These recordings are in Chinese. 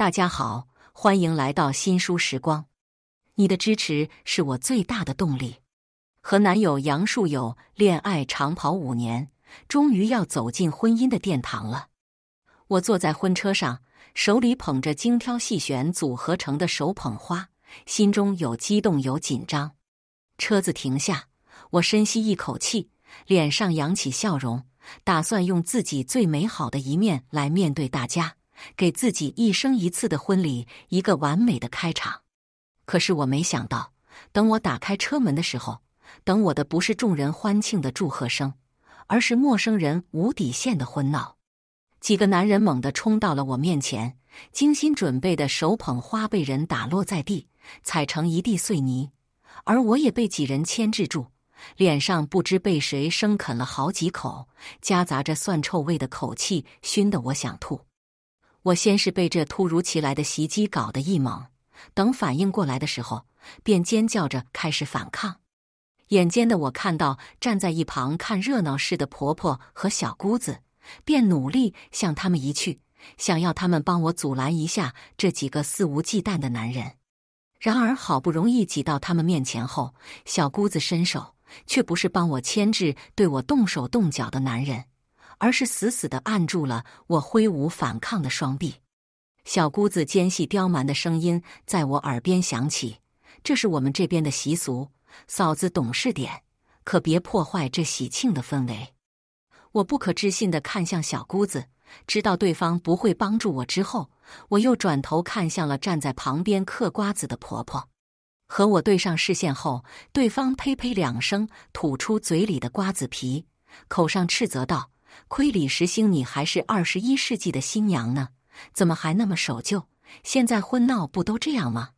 大家好，欢迎来到新书时光。你的支持是我最大的动力。和男友杨树有恋爱长跑五年，终于要走进婚姻的殿堂了。我坐在婚车上，手里捧着精挑细选组合成的手捧花，心中有激动有紧张。车子停下，我深吸一口气，脸上扬起笑容，打算用自己最美好的一面来面对大家。给自己一生一次的婚礼一个完美的开场，可是我没想到，等我打开车门的时候，等我的不是众人欢庆的祝贺声，而是陌生人无底线的婚闹。几个男人猛地冲到了我面前，精心准备的手捧花被人打落在地，踩成一地碎泥。而我也被几人牵制住，脸上不知被谁生啃了好几口，夹杂着蒜臭味的口气熏得我想吐。我先是被这突如其来的袭击搞得一懵，等反应过来的时候，便尖叫着开始反抗。眼尖的我看到站在一旁看热闹似的婆婆和小姑子，便努力向他们移去，想要他们帮我阻拦一下这几个肆无忌惮的男人。然而好不容易挤到他们面前后，小姑子伸手却不是帮我牵制对我动手动脚的男人。而是死死的按住了我挥舞反抗的双臂，小姑子尖细刁蛮的声音在我耳边响起：“这是我们这边的习俗，嫂子懂事点，可别破坏这喜庆的氛围。”我不可置信地看向小姑子，知道对方不会帮助我之后，我又转头看向了站在旁边嗑瓜子的婆婆。和我对上视线后，对方呸呸两声，吐出嘴里的瓜子皮，口上斥责道。亏李时兴，你还是二十一世纪的新娘呢，怎么还那么守旧？现在婚闹不都这样吗？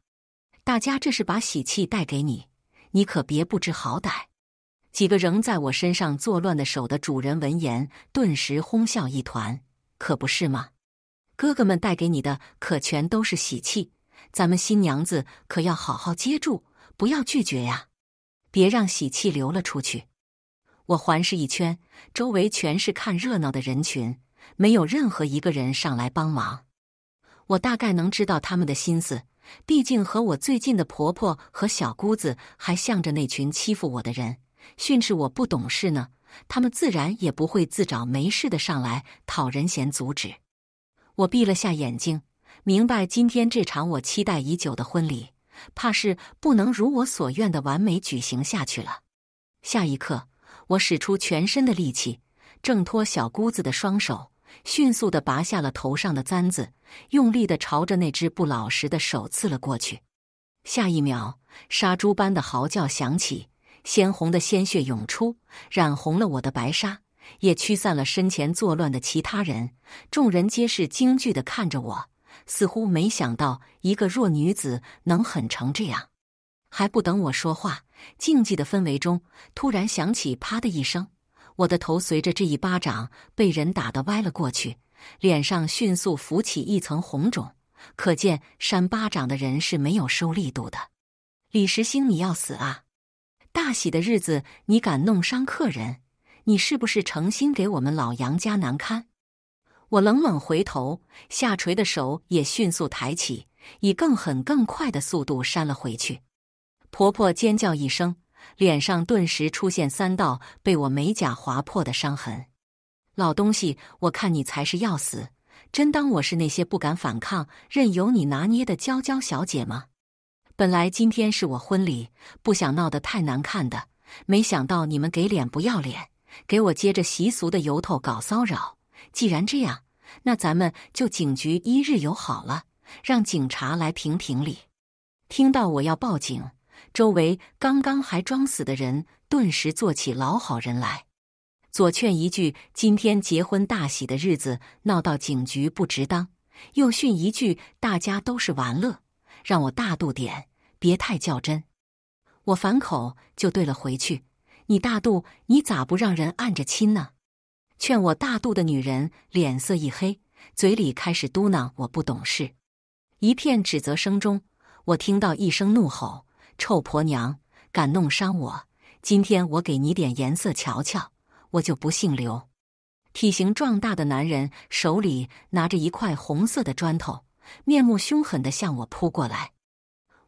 大家这是把喜气带给你，你可别不知好歹。几个仍在我身上作乱的手的主人闻言，顿时哄笑一团。可不是吗？哥哥们带给你的可全都是喜气，咱们新娘子可要好好接住，不要拒绝呀，别让喜气流了出去。我环视一圈，周围全是看热闹的人群，没有任何一个人上来帮忙。我大概能知道他们的心思，毕竟和我最近的婆婆和小姑子还向着那群欺负我的人，训斥我不懂事呢。他们自然也不会自找没事的上来讨人嫌阻止。我闭了下眼睛，明白今天这场我期待已久的婚礼，怕是不能如我所愿的完美举行下去了。下一刻。我使出全身的力气，挣脱小姑子的双手，迅速的拔下了头上的簪子，用力的朝着那只不老实的手刺了过去。下一秒，杀猪般的嚎叫响起，鲜红的鲜血涌出，染红了我的白纱，也驱散了身前作乱的其他人。众人皆是惊惧的看着我，似乎没想到一个弱女子能狠成这样。还不等我说话。静寂的氛围中，突然响起“啪”的一声，我的头随着这一巴掌被人打得歪了过去，脸上迅速浮起一层红肿，可见扇巴掌的人是没有收力度的。李时兴，你要死啊！大喜的日子你敢弄伤客人，你是不是成心给我们老杨家难堪？我冷冷回头，下垂的手也迅速抬起，以更狠、更快的速度扇了回去。婆婆尖叫一声，脸上顿时出现三道被我美甲划破的伤痕。老东西，我看你才是要死！真当我是那些不敢反抗、任由你拿捏的娇娇小姐吗？本来今天是我婚礼，不想闹得太难看的，没想到你们给脸不要脸，给我接着习俗的由头搞骚扰。既然这样，那咱们就警局一日游好了，让警察来评评理。听到我要报警。周围刚刚还装死的人，顿时做起老好人来，左劝一句“今天结婚大喜的日子，闹到警局不值当”，又训一句“大家都是玩乐，让我大度点，别太较真”。我反口就对了回去：“你大度，你咋不让人按着亲呢？”劝我大度的女人脸色一黑，嘴里开始嘟囔：“我不懂事。”一片指责声中，我听到一声怒吼。臭婆娘，敢弄伤我！今天我给你点颜色瞧瞧！我就不姓刘。体型壮大的男人手里拿着一块红色的砖头，面目凶狠的向我扑过来。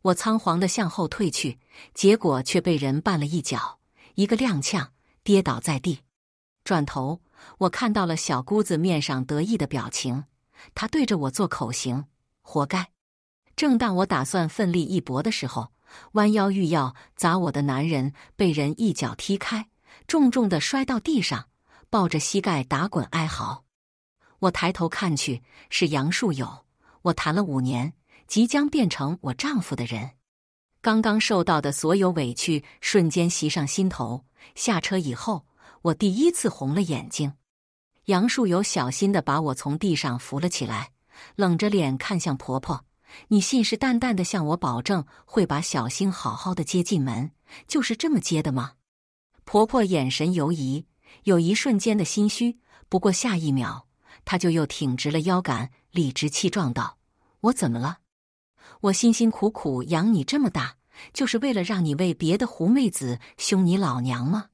我仓皇的向后退去，结果却被人绊了一脚，一个踉跄跌倒在地。转头，我看到了小姑子面上得意的表情，她对着我做口型：“活该。”正当我打算奋力一搏的时候，弯腰欲要砸我的男人，被人一脚踢开，重重的摔到地上，抱着膝盖打滚哀嚎。我抬头看去，是杨树有，我谈了五年，即将变成我丈夫的人。刚刚受到的所有委屈，瞬间袭上心头。下车以后，我第一次红了眼睛。杨树有小心的把我从地上扶了起来，冷着脸看向婆婆。你信誓旦旦的向我保证会把小星好好的接进门，就是这么接的吗？婆婆眼神犹疑，有一瞬间的心虚，不过下一秒她就又挺直了腰杆，理直气壮道：“我怎么了？我辛辛苦苦养你这么大，就是为了让你为别的狐妹子凶你老娘吗？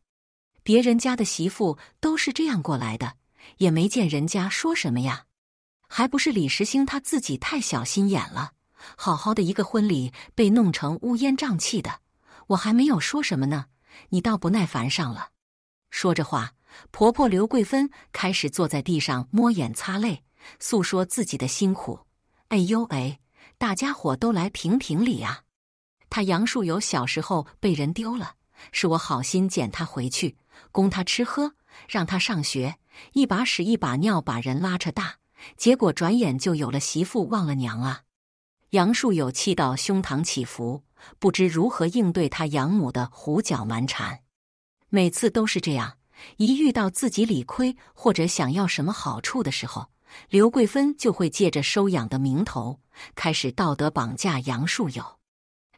别人家的媳妇都是这样过来的，也没见人家说什么呀。”还不是李时兴他自己太小心眼了，好好的一个婚礼被弄成乌烟瘴气的。我还没有说什么呢，你倒不耐烦上了。说着话，婆婆刘桂芬开始坐在地上摸眼擦泪，诉说自己的辛苦。哎呦喂，大家伙都来评评理啊！他杨树有小时候被人丢了，是我好心捡他回去，供他吃喝，让他上学，一把屎一把尿把人拉扯大。结果转眼就有了媳妇，忘了娘啊！杨树有气到胸膛起伏，不知如何应对他养母的胡搅蛮缠。每次都是这样，一遇到自己理亏或者想要什么好处的时候，刘桂芬就会借着收养的名头开始道德绑架杨树友。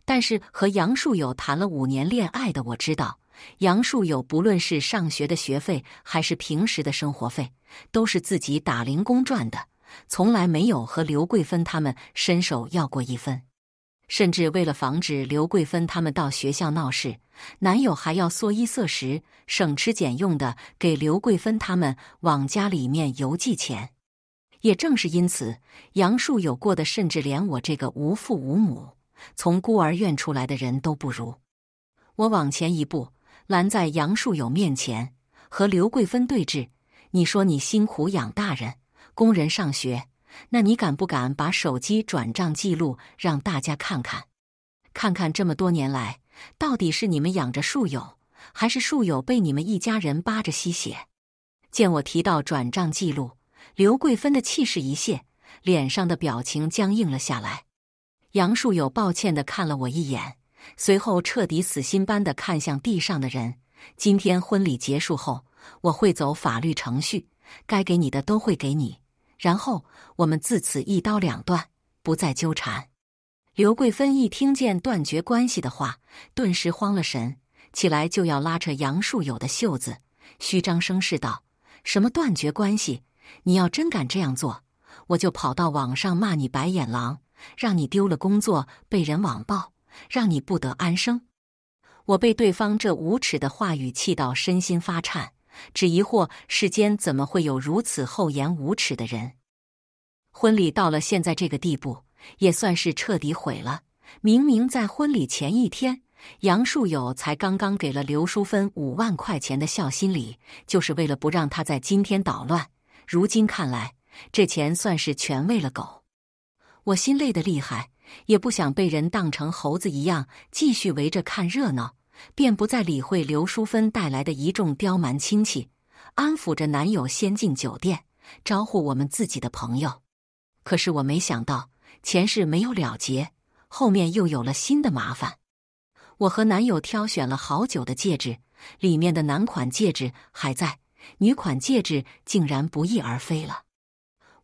但是和杨树有谈了五年恋爱的我知道。杨树友不论是上学的学费，还是平时的生活费，都是自己打零工赚的，从来没有和刘桂芬他们伸手要过一分。甚至为了防止刘桂芬他们到学校闹事，男友还要缩衣缩食，省吃俭用的给刘桂芬他们往家里面邮寄钱。也正是因此，杨树有过的，甚至连我这个无父无母、从孤儿院出来的人都不如。我往前一步。拦在杨树友面前和刘桂芬对峙。你说你辛苦养大人、工人上学，那你敢不敢把手机转账记录让大家看看？看看这么多年来，到底是你们养着树友，还是树友被你们一家人扒着吸血？见我提到转账记录，刘桂芬的气势一泄，脸上的表情僵硬了下来。杨树有抱歉的看了我一眼。随后彻底死心般的看向地上的人。今天婚礼结束后，我会走法律程序，该给你的都会给你，然后我们自此一刀两断，不再纠缠。刘桂芬一听见断绝关系的话，顿时慌了神，起来就要拉扯杨树友的袖子，虚张声势道：“什么断绝关系？你要真敢这样做，我就跑到网上骂你白眼狼，让你丢了工作，被人网暴。”让你不得安生，我被对方这无耻的话语气到身心发颤，只疑惑世间怎么会有如此厚颜无耻的人。婚礼到了现在这个地步，也算是彻底毁了。明明在婚礼前一天，杨树友才刚刚给了刘淑芬五万块钱的孝心礼，就是为了不让他在今天捣乱。如今看来，这钱算是全喂了狗。我心累的厉害。也不想被人当成猴子一样继续围着看热闹，便不再理会刘淑芬带来的一众刁蛮亲戚，安抚着男友先进酒店，招呼我们自己的朋友。可是我没想到，前世没有了结，后面又有了新的麻烦。我和男友挑选了好久的戒指，里面的男款戒指还在，女款戒指竟然不翼而飞了。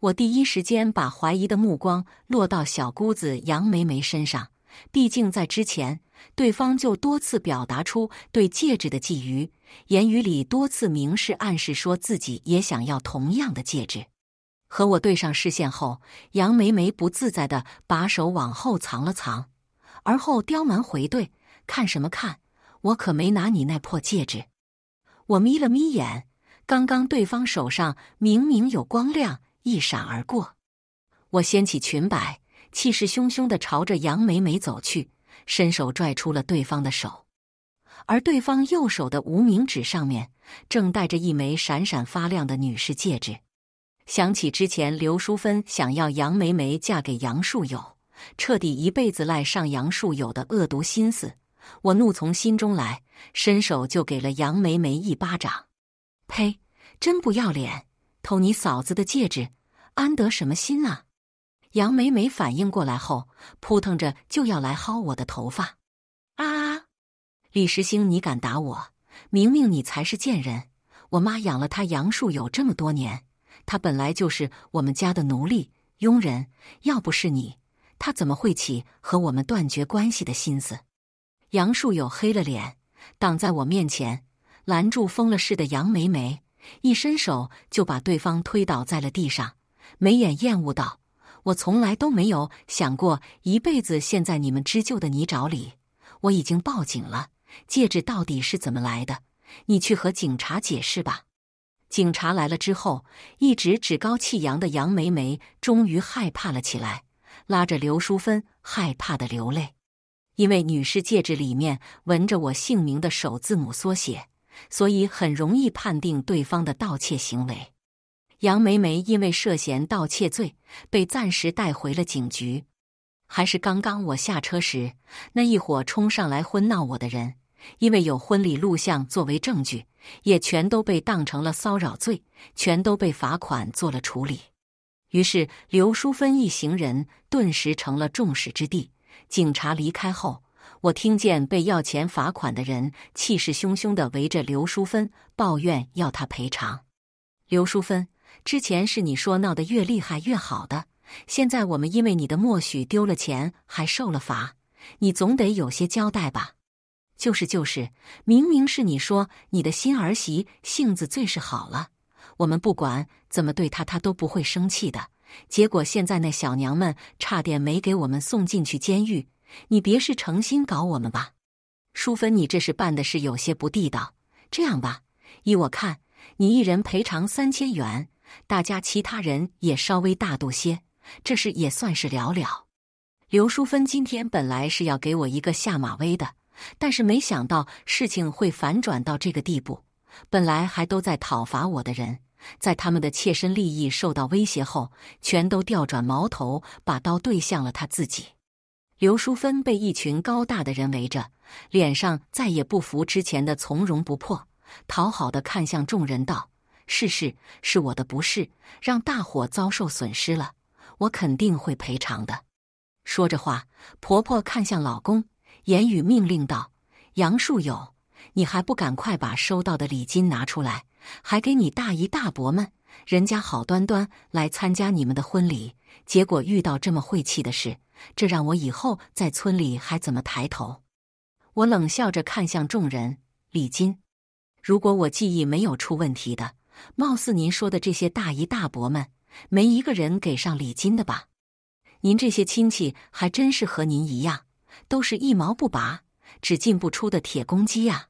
我第一时间把怀疑的目光落到小姑子杨梅梅身上，毕竟在之前，对方就多次表达出对戒指的觊觎，言语里多次明示暗示说自己也想要同样的戒指。和我对上视线后，杨梅梅不自在的把手往后藏了藏，而后刁蛮回对：“看什么看？我可没拿你那破戒指。”我眯了眯眼，刚刚对方手上明明有光亮。一闪而过，我掀起裙摆，气势汹汹的朝着杨梅梅走去，伸手拽出了对方的手，而对方右手的无名指上面正戴着一枚闪闪发亮的女士戒指。想起之前刘淑芬想要杨梅梅嫁给杨树友，彻底一辈子赖上杨树友的恶毒心思，我怒从心中来，伸手就给了杨梅梅一巴掌。呸！真不要脸，偷你嫂子的戒指！安得什么心啊！杨梅梅反应过来后，扑腾着就要来薅我的头发。啊！李时兴，你敢打我？明明你才是贱人！我妈养了他杨树有这么多年，他本来就是我们家的奴隶佣人。要不是你，他怎么会起和我们断绝关系的心思？杨树有黑了脸，挡在我面前，拦住疯了似的杨梅梅，一伸手就把对方推倒在了地上。眉眼厌恶道：“我从来都没有想过一辈子陷在你们织就的泥沼里。我已经报警了，戒指到底是怎么来的？你去和警察解释吧。”警察来了之后，一直趾高气扬的杨梅梅终于害怕了起来，拉着刘淑芬害怕的流泪。因为女士戒指里面纹着我姓名的首字母缩写，所以很容易判定对方的盗窃行为。杨梅梅因为涉嫌盗窃罪被暂时带回了警局。还是刚刚我下车时，那一伙冲上来婚闹我的人，因为有婚礼录像作为证据，也全都被当成了骚扰罪，全都被罚款做了处理。于是刘淑芬一行人顿时成了众矢之的。警察离开后，我听见被要钱罚款的人气势汹汹的围着刘淑芬抱怨要他赔偿。刘淑芬。之前是你说闹得越厉害越好的，现在我们因为你的默许丢了钱还受了罚，你总得有些交代吧？就是就是，明明是你说你的新儿媳性子最是好了，我们不管怎么对她，她都不会生气的。结果现在那小娘们差点没给我们送进去监狱，你别是诚心搞我们吧？淑芬，你这是办的是有些不地道。这样吧，依我看，你一人赔偿三千元。大家其他人也稍微大度些，这事也算是了了。刘淑芬今天本来是要给我一个下马威的，但是没想到事情会反转到这个地步。本来还都在讨伐我的人，在他们的切身利益受到威胁后，全都调转矛头，把刀对向了他自己。刘淑芬被一群高大的人围着，脸上再也不服之前的从容不迫，讨好的看向众人道。是是，是我的不是，让大伙遭受损失了，我肯定会赔偿的。说着话，婆婆看向老公，言语命令道：“杨树有，你还不赶快把收到的礼金拿出来，还给你大姨大伯们。人家好端端来参加你们的婚礼，结果遇到这么晦气的事，这让我以后在村里还怎么抬头？”我冷笑着看向众人：“礼金，如果我记忆没有出问题的。”貌似您说的这些大姨大伯们，没一个人给上礼金的吧？您这些亲戚还真是和您一样，都是一毛不拔、只进不出的铁公鸡呀！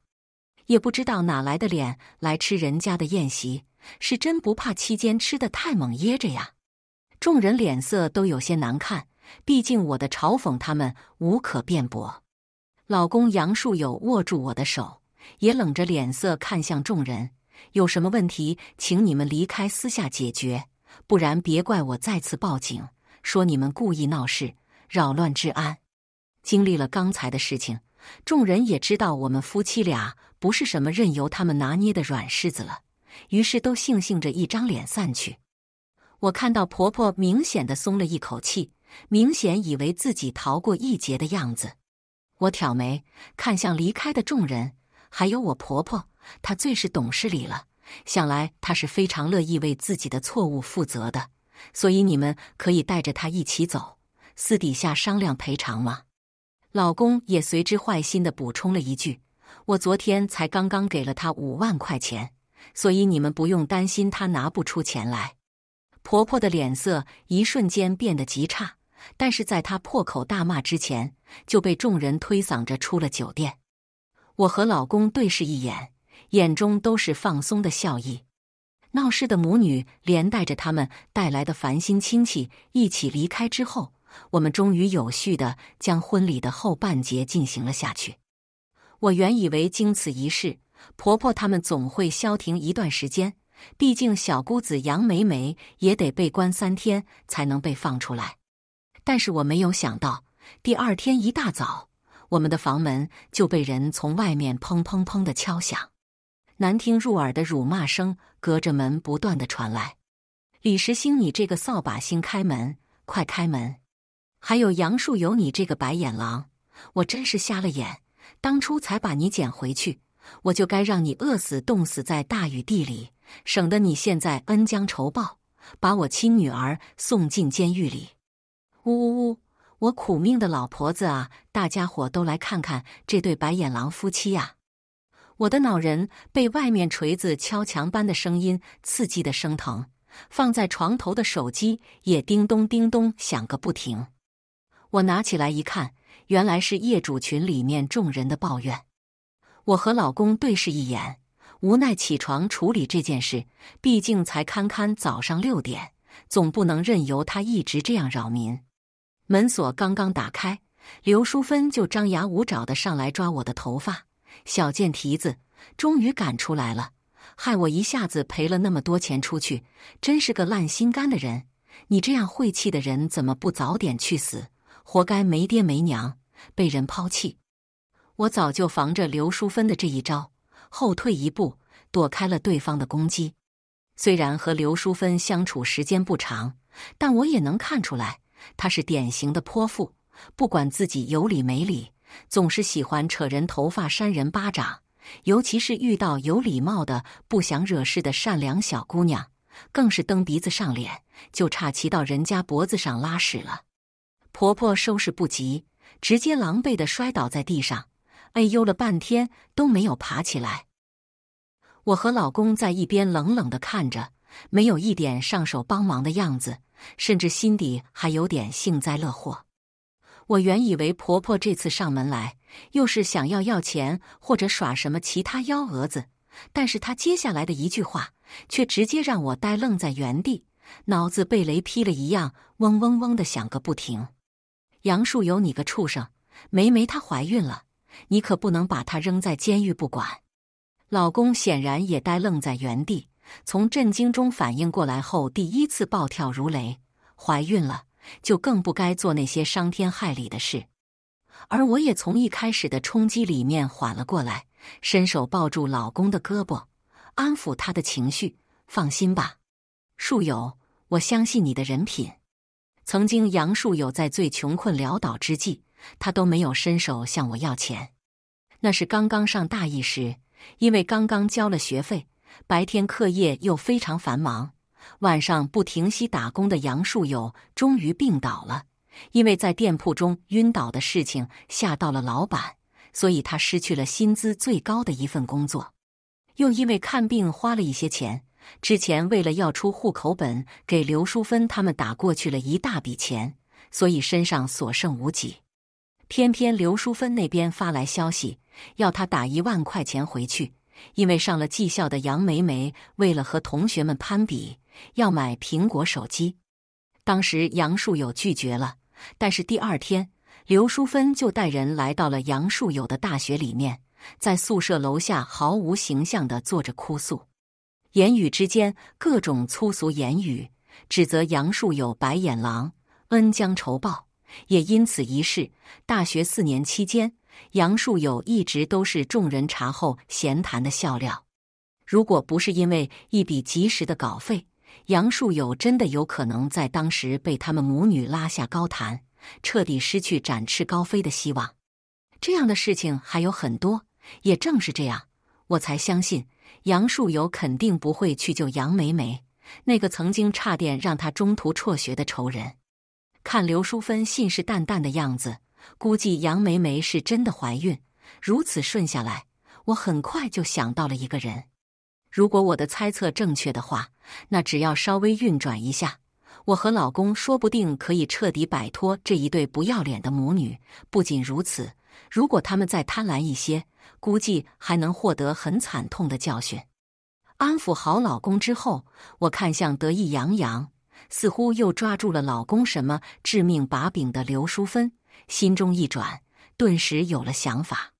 也不知道哪来的脸来吃人家的宴席，是真不怕期间吃的太猛噎着呀？众人脸色都有些难看，毕竟我的嘲讽他们无可辩驳。老公杨树有握住我的手，也冷着脸色看向众人。有什么问题，请你们离开私下解决，不然别怪我再次报警，说你们故意闹事，扰乱治安。经历了刚才的事情，众人也知道我们夫妻俩不是什么任由他们拿捏的软柿子了，于是都悻悻着一张脸散去。我看到婆婆明显的松了一口气，明显以为自己逃过一劫的样子。我挑眉看向离开的众人，还有我婆婆。他最是懂事理了，想来他是非常乐意为自己的错误负责的，所以你们可以带着他一起走，私底下商量赔偿吗？老公也随之坏心的补充了一句：“我昨天才刚刚给了他五万块钱，所以你们不用担心他拿不出钱来。”婆婆的脸色一瞬间变得极差，但是在她破口大骂之前，就被众人推搡着出了酒店。我和老公对视一眼。眼中都是放松的笑意。闹事的母女连带着他们带来的烦心亲戚一起离开之后，我们终于有序的将婚礼的后半节进行了下去。我原以为经此一事，婆婆他们总会消停一段时间，毕竟小姑子杨梅梅也得被关三天才能被放出来。但是我没有想到，第二天一大早，我们的房门就被人从外面砰砰砰的敲响。难听入耳的辱骂声隔着门不断的传来，李时兴，你这个扫把星，开门，快开门！还有杨树有，你这个白眼狼，我真是瞎了眼，当初才把你捡回去，我就该让你饿死冻死在大雨地里，省得你现在恩将仇报，把我亲女儿送进监狱里。呜呜呜，我苦命的老婆子啊，大家伙都来看看这对白眼狼夫妻呀！我的脑仁被外面锤子敲墙般的声音刺激的生疼，放在床头的手机也叮咚叮咚响个不停。我拿起来一看，原来是业主群里面众人的抱怨。我和老公对视一眼，无奈起床处理这件事。毕竟才堪堪早上六点，总不能任由他一直这样扰民。门锁刚刚打开，刘淑芬就张牙舞爪的上来抓我的头发。小贱蹄子，终于赶出来了，害我一下子赔了那么多钱出去，真是个烂心肝的人！你这样晦气的人，怎么不早点去死？活该没爹没娘，被人抛弃。我早就防着刘淑芬的这一招，后退一步，躲开了对方的攻击。虽然和刘淑芬相处时间不长，但我也能看出来，她是典型的泼妇，不管自己有理没理。总是喜欢扯人头发、扇人巴掌，尤其是遇到有礼貌的、不想惹事的善良小姑娘，更是蹬鼻子上脸，就差骑到人家脖子上拉屎了。婆婆收拾不及，直接狼狈的摔倒在地上，哎呦了半天都没有爬起来。我和老公在一边冷冷的看着，没有一点上手帮忙的样子，甚至心底还有点幸灾乐祸。我原以为婆婆这次上门来又是想要要钱或者耍什么其他幺蛾子，但是她接下来的一句话却直接让我呆愣在原地，脑子被雷劈了一样，嗡嗡嗡的响个不停。杨树有你个畜生，梅梅她怀孕了，你可不能把她扔在监狱不管。老公显然也呆愣在原地，从震惊中反应过来后，第一次暴跳如雷：怀孕了。就更不该做那些伤天害理的事，而我也从一开始的冲击里面缓了过来，伸手抱住老公的胳膊，安抚他的情绪。放心吧，树友，我相信你的人品。曾经杨树友在最穷困潦倒之际，他都没有伸手向我要钱。那是刚刚上大一时，因为刚刚交了学费，白天课业又非常繁忙。晚上不停息打工的杨树友终于病倒了，因为在店铺中晕倒的事情吓到了老板，所以他失去了薪资最高的一份工作。又因为看病花了一些钱，之前为了要出户口本给刘淑芬他们打过去了一大笔钱，所以身上所剩无几。偏偏刘淑芬那边发来消息，要他打一万块钱回去，因为上了技校的杨梅梅为了和同学们攀比。要买苹果手机，当时杨树友拒绝了，但是第二天刘淑芬就带人来到了杨树友的大学里面，在宿舍楼下毫无形象地坐着哭诉，言语之间各种粗俗言语，指责杨树有白眼狼，恩将仇报。也因此一事，大学四年期间，杨树友一直都是众人茶后闲谈的笑料。如果不是因为一笔及时的稿费，杨树友真的有可能在当时被他们母女拉下高坛，彻底失去展翅高飞的希望。这样的事情还有很多，也正是这样，我才相信杨树友肯定不会去救杨梅梅那个曾经差点让他中途辍学的仇人。看刘淑芬信誓旦旦的样子，估计杨梅梅是真的怀孕。如此顺下来，我很快就想到了一个人。如果我的猜测正确的话，那只要稍微运转一下，我和老公说不定可以彻底摆脱这一对不要脸的母女。不仅如此，如果他们再贪婪一些，估计还能获得很惨痛的教训。安抚好老公之后，我看向得意洋洋、似乎又抓住了老公什么致命把柄的刘淑芬，心中一转，顿时有了想法，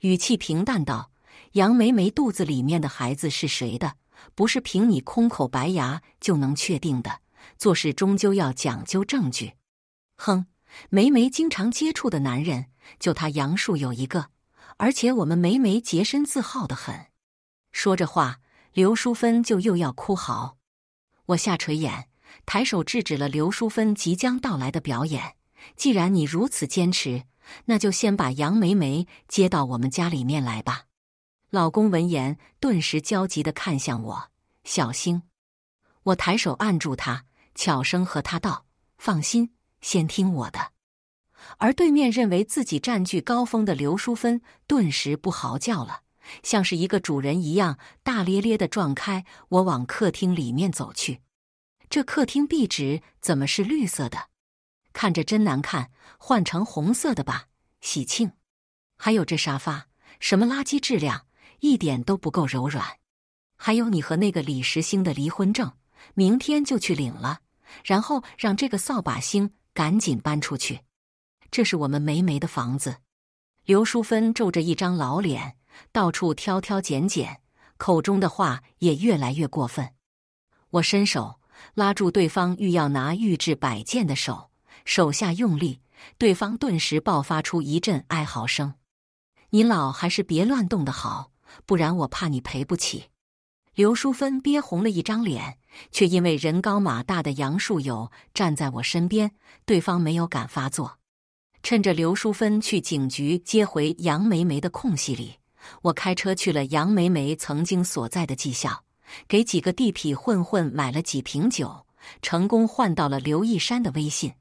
语气平淡道。杨梅梅肚子里面的孩子是谁的？不是凭你空口白牙就能确定的。做事终究要讲究证据。哼，梅梅经常接触的男人，就他杨树有一个，而且我们梅梅洁身自好的很。说着话，刘淑芬就又要哭嚎。我下垂眼，抬手制止了刘淑芬即将到来的表演。既然你如此坚持，那就先把杨梅梅接到我们家里面来吧。老公闻言，顿时焦急的看向我。小心！我抬手按住他，悄声和他道：“放心，先听我的。”而对面认为自己占据高峰的刘淑芬，顿时不嚎叫了，像是一个主人一样大咧咧的撞开我，往客厅里面走去。这客厅壁纸怎么是绿色的？看着真难看，换成红色的吧，喜庆。还有这沙发，什么垃圾质量？一点都不够柔软，还有你和那个李时兴的离婚证，明天就去领了，然后让这个扫把星赶紧搬出去。这是我们梅梅的房子。刘淑芬皱着一张老脸，到处挑挑拣拣，口中的话也越来越过分。我伸手拉住对方欲要拿玉制摆件的手，手下用力，对方顿时爆发出一阵哀嚎声。你老还是别乱动的好。不然我怕你赔不起。刘淑芬憋红了一张脸，却因为人高马大的杨树友站在我身边，对方没有敢发作。趁着刘淑芬去警局接回杨梅梅的空隙里，我开车去了杨梅梅曾经所在的技校，给几个地痞混混买了几瓶酒，成功换到了刘一山的微信。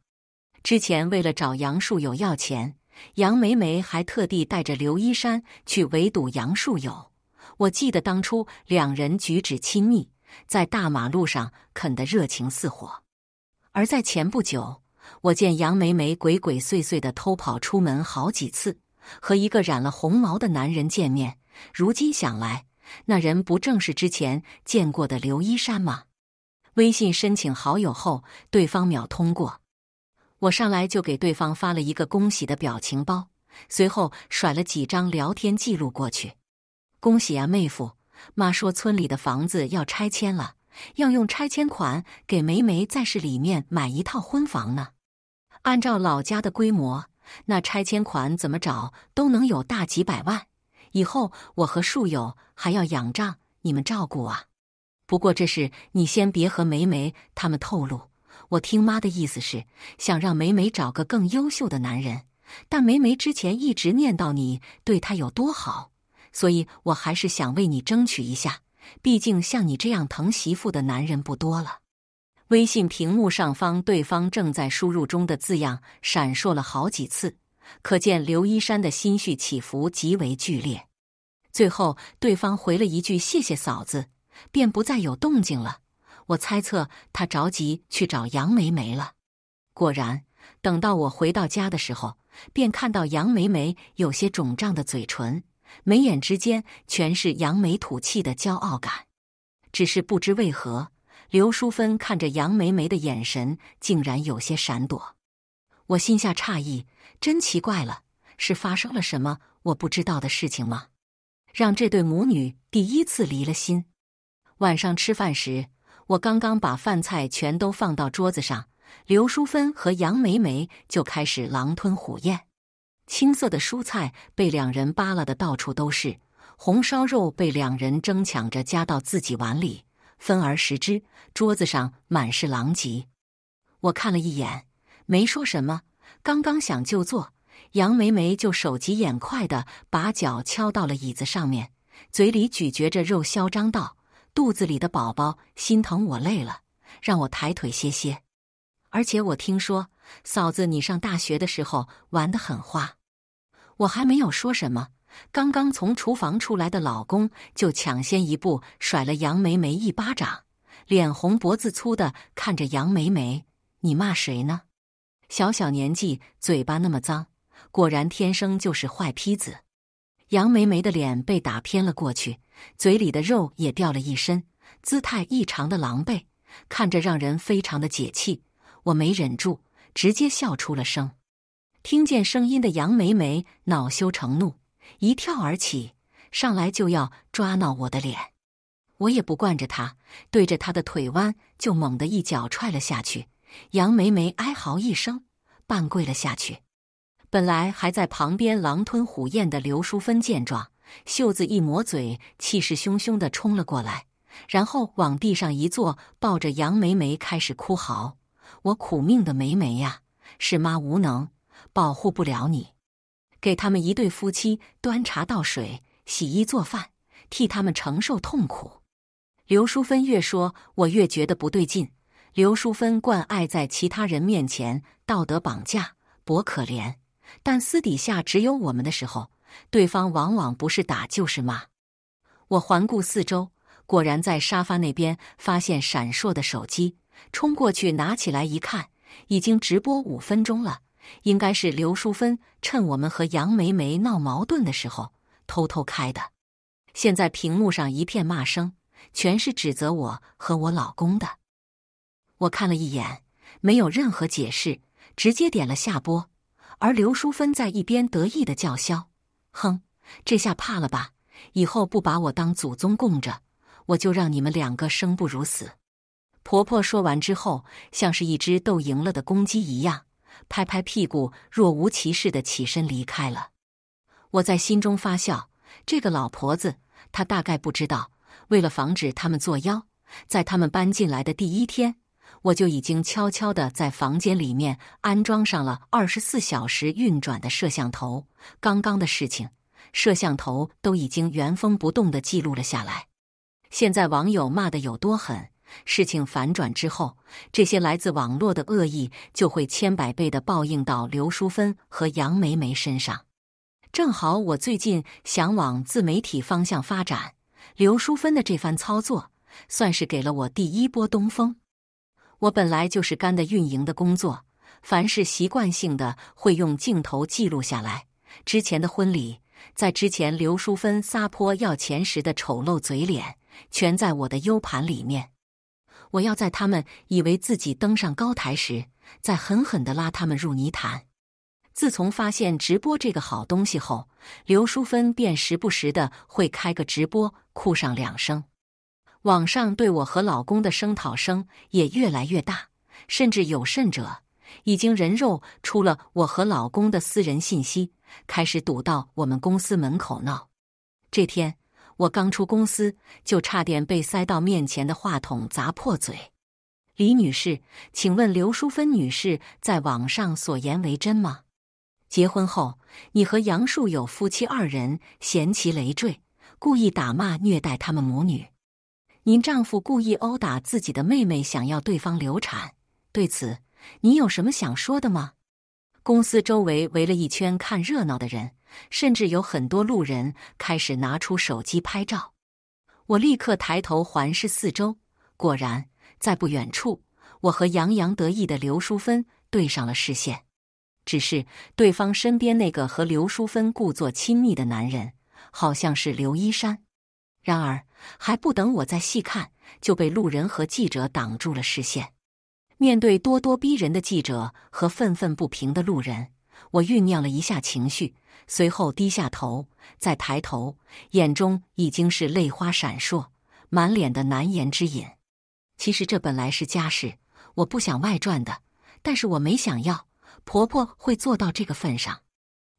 之前为了找杨树友要钱。杨梅梅还特地带着刘一山去围堵杨树友。我记得当初两人举止亲密，在大马路上啃得热情似火。而在前不久，我见杨梅梅鬼鬼祟祟地偷跑出门好几次，和一个染了红毛的男人见面。如今想来，那人不正是之前见过的刘一山吗？微信申请好友后，对方秒通过。我上来就给对方发了一个恭喜的表情包，随后甩了几张聊天记录过去。恭喜啊，妹夫！妈说村里的房子要拆迁了，要用拆迁款给梅梅在市里面买一套婚房呢。按照老家的规模，那拆迁款怎么找都能有大几百万。以后我和树友还要仰仗你们照顾啊。不过这事你先别和梅梅他们透露。我听妈的意思是想让梅梅找个更优秀的男人，但梅梅之前一直念叨你对她有多好，所以我还是想为你争取一下。毕竟像你这样疼媳妇的男人不多了。微信屏幕上方，对方正在输入中的字样闪烁了好几次，可见刘一山的心绪起伏极为剧烈。最后，对方回了一句“谢谢嫂子”，便不再有动静了。我猜测他着急去找杨梅梅了。果然，等到我回到家的时候，便看到杨梅梅有些肿胀的嘴唇，眉眼之间全是扬眉吐气的骄傲感。只是不知为何，刘淑芬看着杨梅梅的眼神竟然有些闪躲。我心下诧异，真奇怪了，是发生了什么我不知道的事情吗？让这对母女第一次离了心。晚上吃饭时。我刚刚把饭菜全都放到桌子上，刘淑芬和杨梅梅就开始狼吞虎咽。青色的蔬菜被两人扒拉的到处都是，红烧肉被两人争抢着夹到自己碗里，分而食之。桌子上满是狼藉。我看了一眼，没说什么。刚刚想就坐，杨梅梅就手疾眼快的把脚敲到了椅子上面，嘴里咀嚼着肉，嚣张道。肚子里的宝宝心疼我累了，让我抬腿歇歇。而且我听说嫂子你上大学的时候玩的很花。我还没有说什么，刚刚从厨房出来的老公就抢先一步甩了杨梅梅一巴掌，脸红脖子粗的看着杨梅梅：“你骂谁呢？小小年纪嘴巴那么脏，果然天生就是坏坯子。”杨梅梅的脸被打偏了过去。嘴里的肉也掉了一身，姿态异常的狼狈，看着让人非常的解气。我没忍住，直接笑出了声。听见声音的杨梅梅恼羞成怒，一跳而起，上来就要抓挠我的脸。我也不惯着她，对着她的腿弯就猛地一脚踹了下去。杨梅梅哀嚎一声，半跪了下去。本来还在旁边狼吞虎咽的刘淑芬见状。袖子一抹嘴，气势汹汹地冲了过来，然后往地上一坐，抱着杨梅梅开始哭嚎：“我苦命的梅梅呀，是妈无能，保护不了你，给他们一对夫妻端茶倒水、洗衣做饭，替他们承受痛苦。”刘淑芬越说，我越觉得不对劲。刘淑芬惯爱在其他人面前道德绑架、博可怜，但私底下只有我们的时候。对方往往不是打就是骂。我环顾四周，果然在沙发那边发现闪烁的手机，冲过去拿起来一看，已经直播五分钟了。应该是刘淑芬趁我们和杨梅梅闹矛盾的时候偷偷开的。现在屏幕上一片骂声，全是指责我和我老公的。我看了一眼，没有任何解释，直接点了下播。而刘淑芬在一边得意的叫嚣。哼，这下怕了吧？以后不把我当祖宗供着，我就让你们两个生不如死。婆婆说完之后，像是一只斗赢了的公鸡一样，拍拍屁股，若无其事的起身离开了。我在心中发笑，这个老婆子，她大概不知道，为了防止他们作妖，在他们搬进来的第一天。我就已经悄悄地在房间里面安装上了二十四小时运转的摄像头。刚刚的事情，摄像头都已经原封不动地记录了下来。现在网友骂的有多狠，事情反转之后，这些来自网络的恶意就会千百倍地报应到刘淑芬和杨梅梅身上。正好我最近想往自媒体方向发展，刘淑芬的这番操作算是给了我第一波东风。我本来就是干的运营的工作，凡是习惯性的会用镜头记录下来。之前的婚礼，在之前刘淑芬撒泼要钱时的丑陋嘴脸，全在我的 U 盘里面。我要在他们以为自己登上高台时，再狠狠的拉他们入泥潭。自从发现直播这个好东西后，刘淑芬便时不时的会开个直播，哭上两声。网上对我和老公的声讨声也越来越大，甚至有甚者已经人肉出了我和老公的私人信息，开始堵到我们公司门口闹。这天我刚出公司，就差点被塞到面前的话筒砸破嘴。李女士，请问刘淑芬女士在网上所言为真吗？结婚后，你和杨树有夫妻二人嫌其累赘，故意打骂虐待他们母女。您丈夫故意殴打自己的妹妹，想要对方流产。对此，你有什么想说的吗？公司周围围了一圈看热闹的人，甚至有很多路人开始拿出手机拍照。我立刻抬头环视四周，果然在不远处，我和洋洋得意的刘淑芬对上了视线。只是对方身边那个和刘淑芬故作亲密的男人，好像是刘一山。然而。还不等我再细看，就被路人和记者挡住了视线。面对咄咄逼人的记者和愤愤不平的路人，我酝酿了一下情绪，随后低下头，再抬头，眼中已经是泪花闪烁，满脸的难言之隐。其实这本来是家事，我不想外传的，但是我没想要，婆婆会做到这个份上。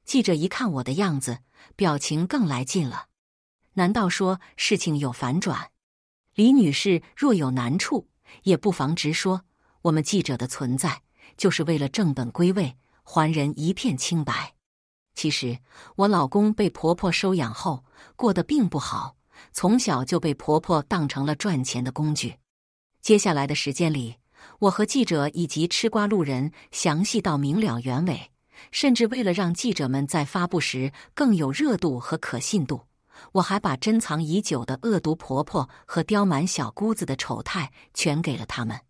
记者一看我的样子，表情更来劲了。难道说事情有反转？李女士若有难处，也不妨直说。我们记者的存在就是为了正本归位，还人一片清白。其实我老公被婆婆收养后过得并不好，从小就被婆婆当成了赚钱的工具。接下来的时间里，我和记者以及吃瓜路人详细到明了原委，甚至为了让记者们在发布时更有热度和可信度。我还把珍藏已久的恶毒婆婆和刁蛮小姑子的丑态全给了他们。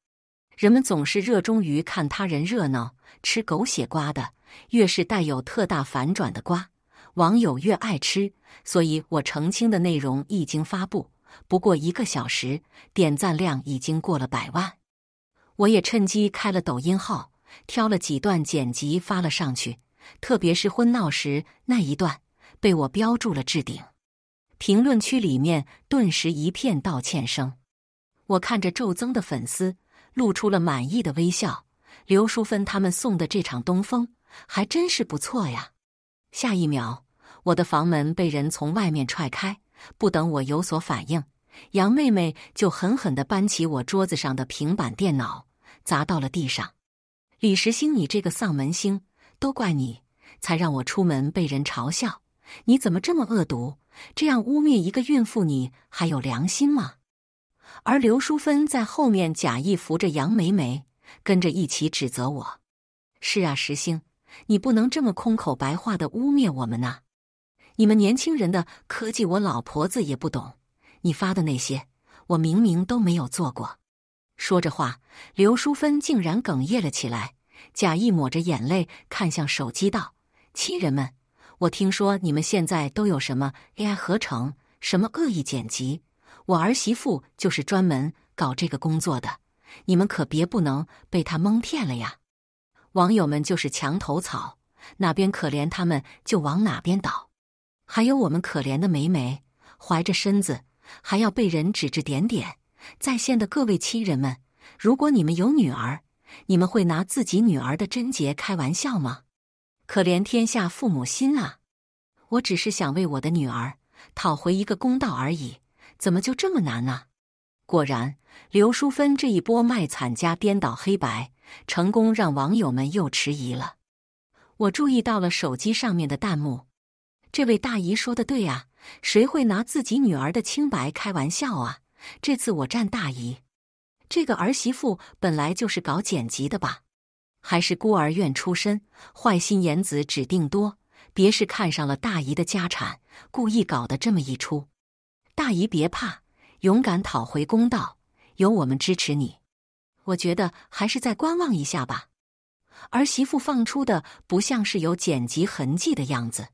人们总是热衷于看他人热闹、吃狗血瓜的，越是带有特大反转的瓜，网友越爱吃。所以，我澄清的内容一经发布，不过一个小时，点赞量已经过了百万。我也趁机开了抖音号，挑了几段剪辑发了上去，特别是婚闹时那一段，被我标注了置顶。评论区里面顿时一片道歉声，我看着骤增的粉丝，露出了满意的微笑。刘淑芬他们送的这场东风还真是不错呀！下一秒，我的房门被人从外面踹开，不等我有所反应，杨妹妹就狠狠的搬起我桌子上的平板电脑砸到了地上。李时兴，你这个丧门星，都怪你，才让我出门被人嘲笑！你怎么这么恶毒？这样污蔑一个孕妇，你还有良心吗？而刘淑芬在后面假意扶着杨梅梅，跟着一起指责我。是啊，石兴，你不能这么空口白话的污蔑我们呐！你们年轻人的科技，我老婆子也不懂。你发的那些，我明明都没有做过。说着话，刘淑芬竟然哽咽了起来，假意抹着眼泪，看向手机道：“亲人们。”我听说你们现在都有什么 AI 合成、什么恶意剪辑？我儿媳妇就是专门搞这个工作的，你们可别不能被他蒙骗了呀！网友们就是墙头草，哪边可怜他们就往哪边倒。还有我们可怜的梅梅，怀着身子还要被人指指点点。在线的各位亲人们，如果你们有女儿，你们会拿自己女儿的贞洁开玩笑吗？可怜天下父母心啊！我只是想为我的女儿讨回一个公道而已，怎么就这么难呢？果然，刘淑芬这一波卖惨加颠倒黑白，成功让网友们又迟疑了。我注意到了手机上面的弹幕，这位大姨说的对啊，谁会拿自己女儿的清白开玩笑啊？这次我站大姨，这个儿媳妇本来就是搞剪辑的吧。还是孤儿院出身，坏心眼子指定多。别是看上了大姨的家产，故意搞得这么一出。大姨别怕，勇敢讨回公道，有我们支持你。我觉得还是再观望一下吧。儿媳妇放出的不像是有剪辑痕迹的样子。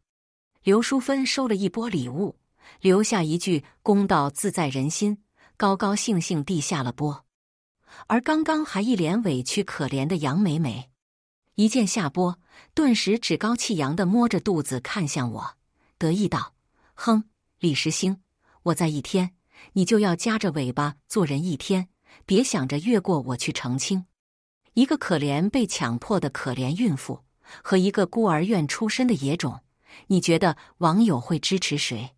刘淑芬收了一波礼物，留下一句“公道自在人心”，高高兴兴地下了播。而刚刚还一脸委屈可怜的杨美美，一见下播，顿时趾高气扬的摸着肚子看向我，得意道：“哼，李时兴，我在一天，你就要夹着尾巴做人一天，别想着越过我去澄清。”一个可怜被强迫的可怜孕妇，和一个孤儿院出身的野种，你觉得网友会支持谁？”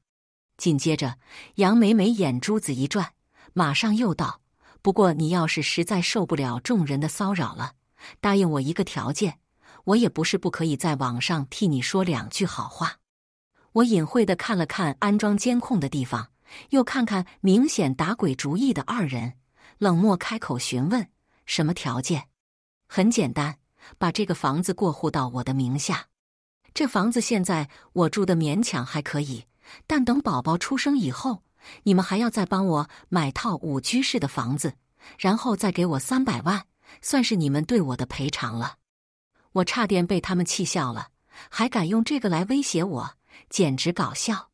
紧接着，杨美美眼珠子一转，马上又道。不过，你要是实在受不了众人的骚扰了，答应我一个条件，我也不是不可以在网上替你说两句好话。我隐晦的看了看安装监控的地方，又看看明显打鬼主意的二人，冷漠开口询问：“什么条件？”很简单，把这个房子过户到我的名下。这房子现在我住的勉强还可以，但等宝宝出生以后。你们还要再帮我买套五居室的房子，然后再给我三百万，算是你们对我的赔偿了。我差点被他们气笑了，还敢用这个来威胁我，简直搞笑。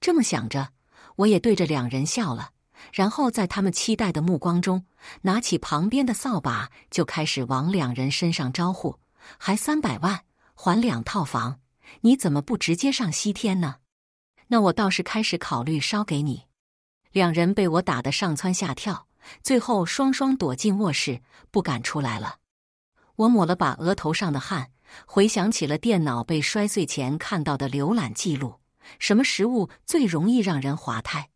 这么想着，我也对着两人笑了，然后在他们期待的目光中，拿起旁边的扫把就开始往两人身上招呼。还三百万，还两套房，你怎么不直接上西天呢？那我倒是开始考虑烧给你。两人被我打得上蹿下跳，最后双双躲进卧室，不敢出来了。我抹了把额头上的汗，回想起了电脑被摔碎前看到的浏览记录：什么食物最容易让人滑胎？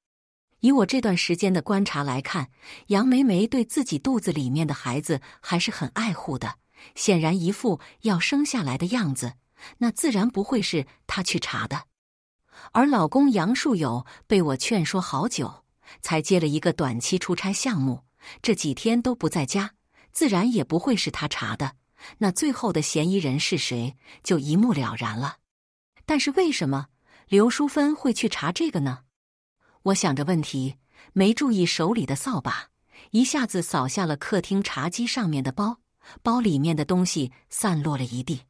以我这段时间的观察来看，杨梅梅对自己肚子里面的孩子还是很爱护的，显然一副要生下来的样子，那自然不会是她去查的。而老公杨树友被我劝说好久，才接了一个短期出差项目，这几天都不在家，自然也不会是他查的。那最后的嫌疑人是谁，就一目了然了。但是为什么刘淑芬会去查这个呢？我想着问题，没注意手里的扫把，一下子扫下了客厅茶几上面的包包，里面的东西散落了一地。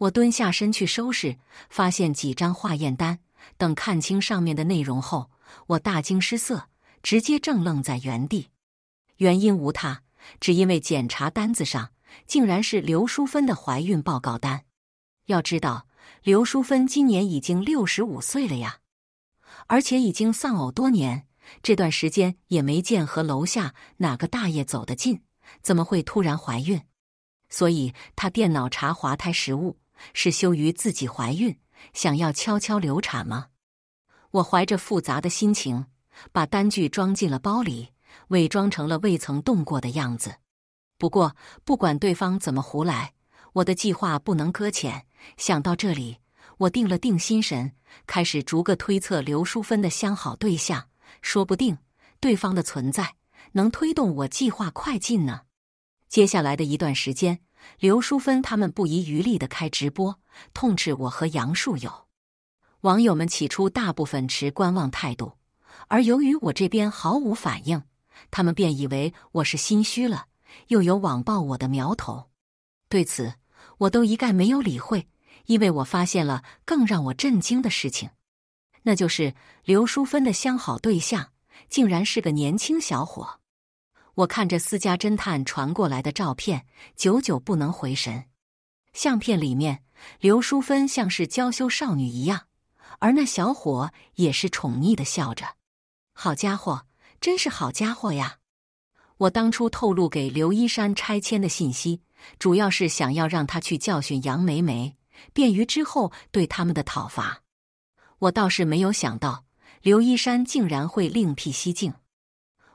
我蹲下身去收拾，发现几张化验单。等看清上面的内容后，我大惊失色，直接正愣在原地。原因无他，只因为检查单子上竟然是刘淑芬的怀孕报告单。要知道，刘淑芬今年已经六十五岁了呀，而且已经丧偶多年，这段时间也没见和楼下哪个大爷走得近，怎么会突然怀孕？所以她电脑查滑胎食物，是羞于自己怀孕，想要悄悄流产吗？我怀着复杂的心情，把单据装进了包里，伪装成了未曾动过的样子。不过，不管对方怎么胡来，我的计划不能搁浅。想到这里，我定了定心神，开始逐个推测刘淑芬的相好对象。说不定对方的存在能推动我计划快进呢。接下来的一段时间。刘淑芬他们不遗余力的开直播，痛斥我和杨树友。网友们起初大部分持观望态度，而由于我这边毫无反应，他们便以为我是心虚了，又有网暴我的苗头。对此，我都一概没有理会，因为我发现了更让我震惊的事情，那就是刘淑芬的相好对象，竟然是个年轻小伙。我看着私家侦探传过来的照片，久久不能回神。相片里面，刘淑芬像是娇羞少女一样，而那小伙也是宠溺的笑着。好家伙，真是好家伙呀！我当初透露给刘一山拆迁的信息，主要是想要让他去教训杨梅梅，便于之后对他们的讨伐。我倒是没有想到，刘一山竟然会另辟蹊径。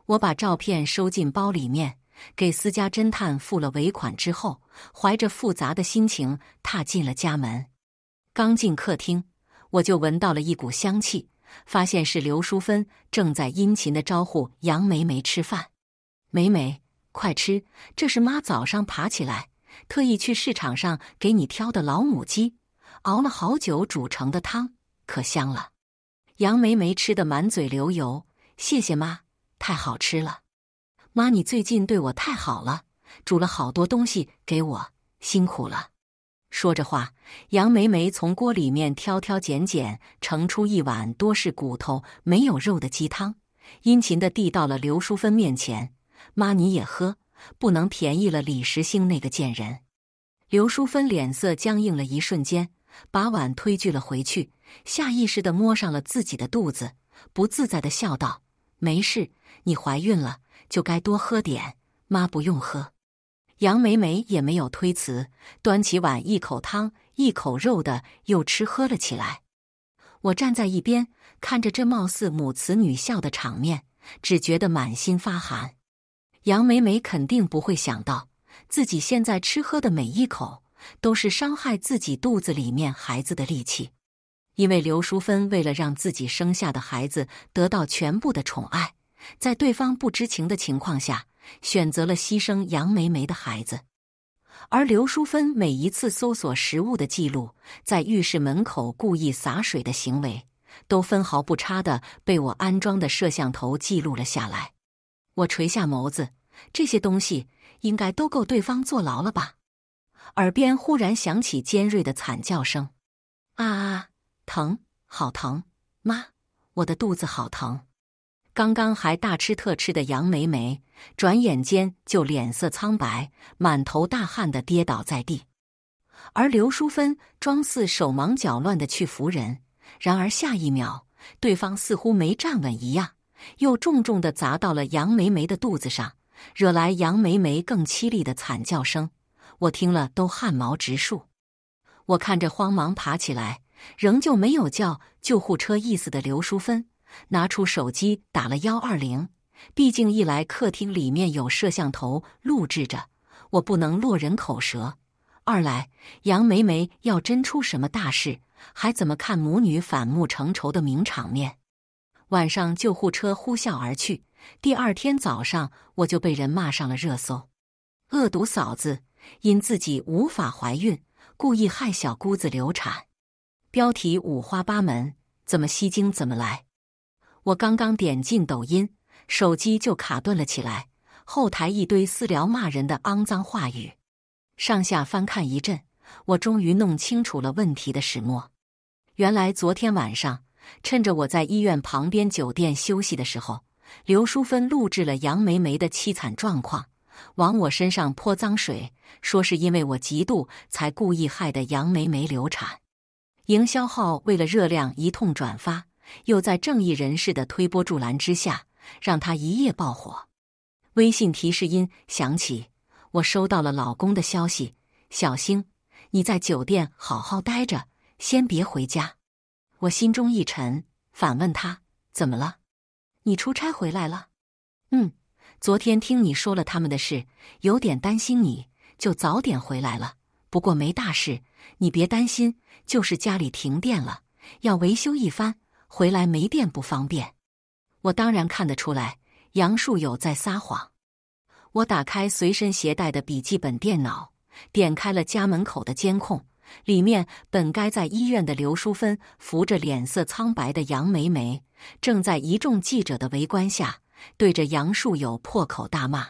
我把照片收进包里面，给私家侦探付了尾款之后，怀着复杂的心情踏进了家门。刚进客厅，我就闻到了一股香气，发现是刘淑芬正在殷勤的招呼杨梅梅吃饭：“梅梅，快吃，这是妈早上爬起来特意去市场上给你挑的老母鸡，熬了好久煮成的汤，可香了。”杨梅梅吃得满嘴流油，谢谢妈。太好吃了，妈，你最近对我太好了，煮了好多东西给我，辛苦了。说着话，杨梅梅从锅里面挑挑拣拣，盛出一碗多是骨头没有肉的鸡汤，殷勤的递到了刘淑芬面前。妈，你也喝，不能便宜了李时兴那个贱人。刘淑芬脸色僵硬了一瞬间，把碗推拒了回去，下意识的摸上了自己的肚子，不自在的笑道：“没事。”你怀孕了，就该多喝点。妈不用喝，杨梅梅也没有推辞，端起碗，一口汤，一口肉的又吃喝了起来。我站在一边，看着这貌似母慈女孝的场面，只觉得满心发寒。杨梅梅肯定不会想到，自己现在吃喝的每一口，都是伤害自己肚子里面孩子的力气，因为刘淑芬为了让自己生下的孩子得到全部的宠爱。在对方不知情的情况下，选择了牺牲杨梅梅的孩子，而刘淑芬每一次搜索食物的记录，在浴室门口故意洒水的行为，都分毫不差的被我安装的摄像头记录了下来。我垂下眸子，这些东西应该都够对方坐牢了吧？耳边忽然响起尖锐的惨叫声：“啊，疼，好疼！妈，我的肚子好疼。”刚刚还大吃特吃的杨梅梅，转眼间就脸色苍白、满头大汗的跌倒在地，而刘淑芬装似手忙脚乱的去扶人，然而下一秒，对方似乎没站稳一样，又重重的砸到了杨梅梅的肚子上，惹来杨梅梅更凄厉的惨叫声，我听了都汗毛直竖。我看着慌忙爬起来，仍旧没有叫救护车意思的刘淑芬。拿出手机打了幺二零，毕竟一来客厅里面有摄像头录制着，我不能落人口舌；二来杨梅梅要真出什么大事，还怎么看母女反目成仇的名场面？晚上救护车呼啸而去，第二天早上我就被人骂上了热搜。恶毒嫂子因自己无法怀孕，故意害小姑子流产。标题五花八门，怎么吸睛怎么来。我刚刚点进抖音，手机就卡顿了起来，后台一堆私聊骂人的肮脏话语。上下翻看一阵，我终于弄清楚了问题的始末。原来昨天晚上，趁着我在医院旁边酒店休息的时候，刘淑芬录制了杨梅梅的凄惨状况，往我身上泼脏水，说是因为我嫉妒才故意害的杨梅梅流产。营销号为了热量一通转发。又在正义人士的推波助澜之下，让他一夜爆火。微信提示音响起，我收到了老公的消息：“小星，你在酒店好好待着，先别回家。”我心中一沉，反问他：“怎么了？你出差回来了？”“嗯，昨天听你说了他们的事，有点担心，你就早点回来了。不过没大事，你别担心，就是家里停电了，要维修一番。”回来没电不方便，我当然看得出来杨树友在撒谎。我打开随身携带的笔记本电脑，点开了家门口的监控，里面本该在医院的刘淑芬扶着脸色苍白的杨梅梅，正在一众记者的围观下对着杨树友破口大骂，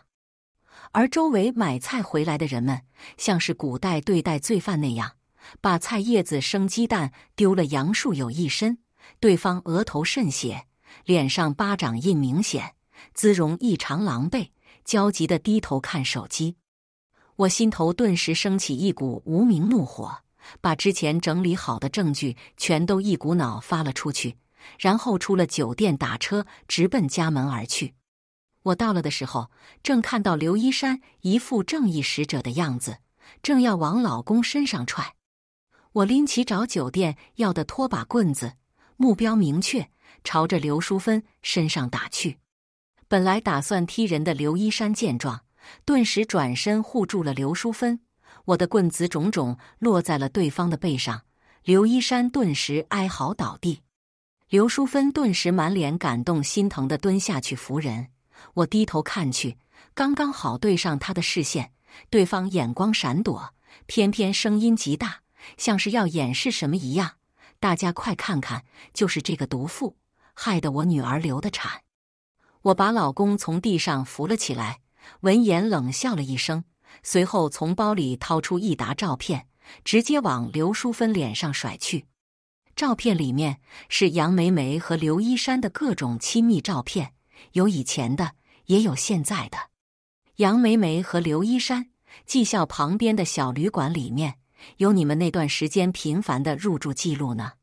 而周围买菜回来的人们像是古代对待罪犯那样，把菜叶子、生鸡蛋丢了杨树有一身。对方额头渗血，脸上巴掌印明显，姿容异常狼狈，焦急的低头看手机。我心头顿时升起一股无名怒火，把之前整理好的证据全都一股脑发了出去，然后出了酒店，打车直奔家门而去。我到了的时候，正看到刘一山一副正义使者的样子，正要往老公身上踹，我拎起找酒店要的拖把棍子。目标明确，朝着刘淑芬身上打去。本来打算踢人的刘一山见状，顿时转身护住了刘淑芬。我的棍子重重落在了对方的背上，刘一山顿时哀嚎倒地。刘淑芬顿时满脸感动心疼的蹲下去扶人。我低头看去，刚刚好对上他的视线，对方眼光闪躲，偏偏声音极大，像是要掩饰什么一样。大家快看看，就是这个毒妇害得我女儿流的产。我把老公从地上扶了起来，闻言冷笑了一声，随后从包里掏出一沓照片，直接往刘淑芬脸上甩去。照片里面是杨梅梅和刘一山的各种亲密照片，有以前的，也有现在的。杨梅梅和刘一山技校旁边的小旅馆里面。有你们那段时间频繁的入住记录呢。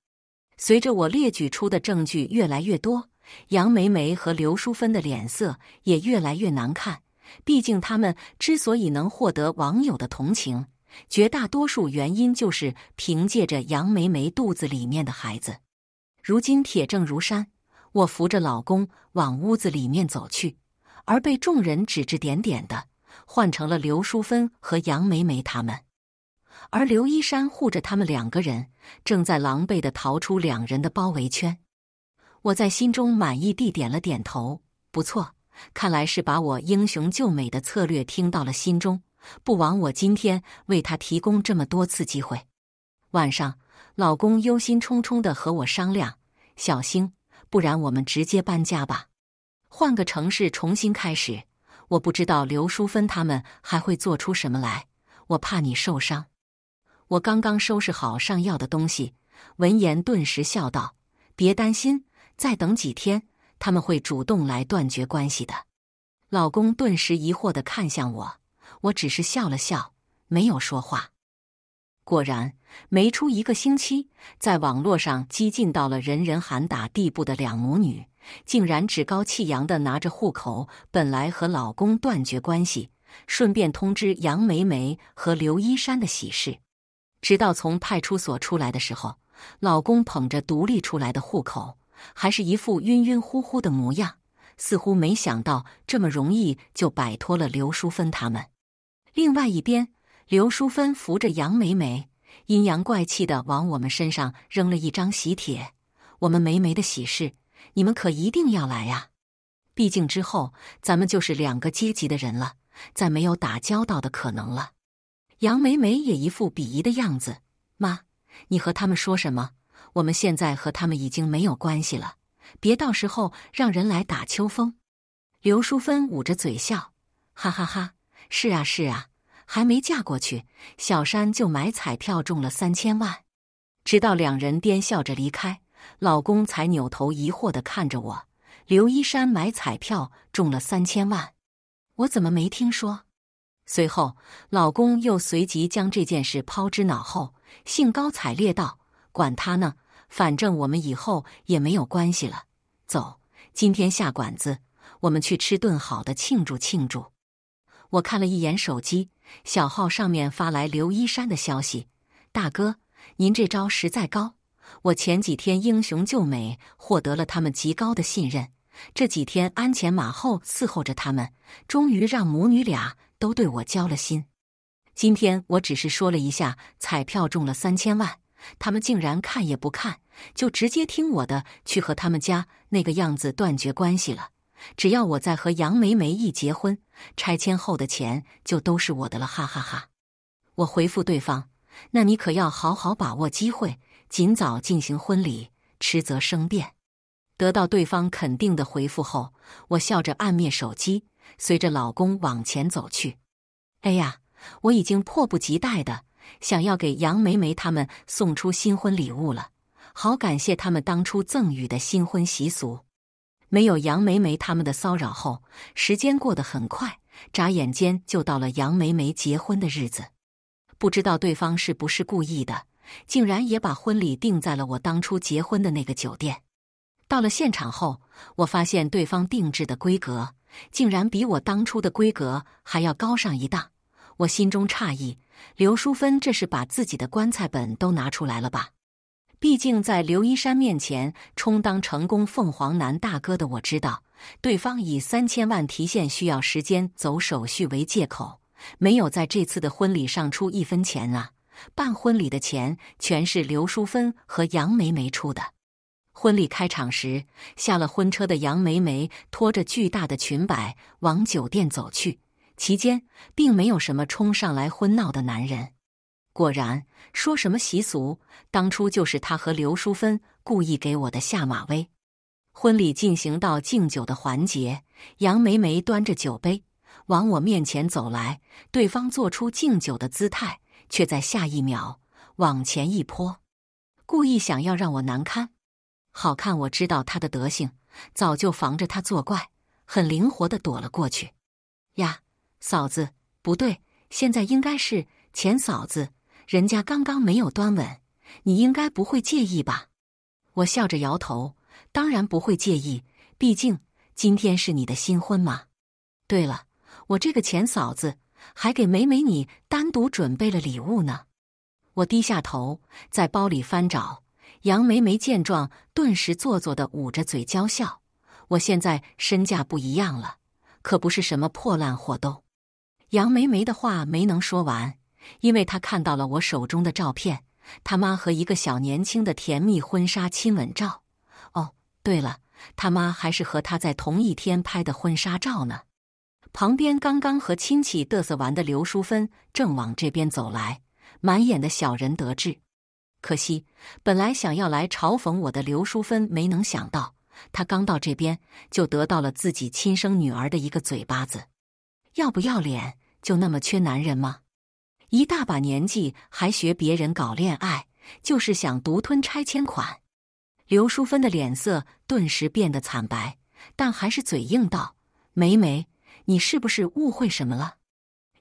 随着我列举出的证据越来越多，杨梅梅和刘淑芬的脸色也越来越难看。毕竟他们之所以能获得网友的同情，绝大多数原因就是凭借着杨梅梅肚子里面的孩子。如今铁证如山，我扶着老公往屋子里面走去，而被众人指指点点的，换成了刘淑芬和杨梅梅他们。而刘一山护着他们两个人，正在狼狈的逃出两人的包围圈。我在心中满意地点了点头，不错，看来是把我英雄救美的策略听到了心中，不枉我今天为他提供这么多次机会。晚上，老公忧心忡忡的和我商量：“小星，不然我们直接搬家吧，换个城市重新开始。我不知道刘淑芬他们还会做出什么来，我怕你受伤。”我刚刚收拾好上药的东西，闻言顿时笑道：“别担心，再等几天，他们会主动来断绝关系的。”老公顿时疑惑的看向我，我只是笑了笑，没有说话。果然，没出一个星期，在网络上激进到了人人喊打地步的两母女，竟然趾高气扬的拿着户口本来和老公断绝关系，顺便通知杨梅梅和刘一山的喜事。直到从派出所出来的时候，老公捧着独立出来的户口，还是一副晕晕乎乎的模样，似乎没想到这么容易就摆脱了刘淑芬他们。另外一边，刘淑芬扶着杨梅梅，阴阳怪气的往我们身上扔了一张喜帖：“我们梅梅的喜事，你们可一定要来呀！毕竟之后咱们就是两个阶级的人了，再没有打交道的可能了。”杨梅梅也一副鄙夷的样子。妈，你和他们说什么？我们现在和他们已经没有关系了，别到时候让人来打秋风。刘淑芬捂着嘴笑，哈哈哈！是啊，是啊，还没嫁过去，小山就买彩票中了三千万。直到两人颠笑着离开，老公才扭头疑惑的看着我：“刘一山买彩票中了三千万，我怎么没听说？”随后，老公又随即将这件事抛之脑后，兴高采烈道：“管他呢，反正我们以后也没有关系了。走，今天下馆子，我们去吃顿好的，庆祝庆祝。”我看了一眼手机，小号上面发来刘一山的消息：“大哥，您这招实在高。我前几天英雄救美，获得了他们极高的信任。这几天鞍前马后伺候着他们，终于让母女俩。”都对我交了心，今天我只是说了一下彩票中了三千万，他们竟然看也不看，就直接听我的去和他们家那个样子断绝关系了。只要我再和杨梅梅一结婚，拆迁后的钱就都是我的了，哈哈哈！我回复对方：“那你可要好好把握机会，尽早进行婚礼，迟则生变。”得到对方肯定的回复后，我笑着按灭手机。随着老公往前走去，哎呀，我已经迫不及待的想要给杨梅梅他们送出新婚礼物了，好感谢他们当初赠予的新婚习俗。没有杨梅梅他们的骚扰后，时间过得很快，眨眼间就到了杨梅梅结婚的日子。不知道对方是不是故意的，竟然也把婚礼定在了我当初结婚的那个酒店。到了现场后，我发现对方定制的规格。竟然比我当初的规格还要高上一档，我心中诧异。刘淑芬这是把自己的棺材本都拿出来了吧？毕竟在刘一山面前充当成功凤凰男大哥的，我知道对方以三千万提现需要时间走手续为借口，没有在这次的婚礼上出一分钱啊！办婚礼的钱全是刘淑芬和杨梅梅出的。婚礼开场时，下了婚车的杨梅梅拖着巨大的裙摆往酒店走去。期间，并没有什么冲上来婚闹的男人。果然，说什么习俗，当初就是他和刘淑芬故意给我的下马威。婚礼进行到敬酒的环节，杨梅梅端着酒杯往我面前走来，对方做出敬酒的姿态，却在下一秒往前一泼，故意想要让我难堪。好看，我知道他的德性，早就防着他作怪，很灵活的躲了过去。呀，嫂子，不对，现在应该是前嫂子，人家刚刚没有端稳，你应该不会介意吧？我笑着摇头，当然不会介意，毕竟今天是你的新婚嘛。对了，我这个前嫂子还给美美你单独准备了礼物呢。我低下头，在包里翻找。杨梅梅见状，顿时做作地捂着嘴娇笑：“我现在身价不一样了，可不是什么破烂货都。”杨梅梅的话没能说完，因为她看到了我手中的照片，他妈和一个小年轻的甜蜜婚纱亲吻照。哦，对了，他妈还是和他在同一天拍的婚纱照呢。旁边刚刚和亲戚嘚瑟完的刘淑芬正往这边走来，满眼的小人得志。可惜，本来想要来嘲讽我的刘淑芬，没能想到，她刚到这边就得到了自己亲生女儿的一个嘴巴子。要不要脸？就那么缺男人吗？一大把年纪还学别人搞恋爱，就是想独吞拆迁款？刘淑芬的脸色顿时变得惨白，但还是嘴硬道：“梅梅，你是不是误会什么了？”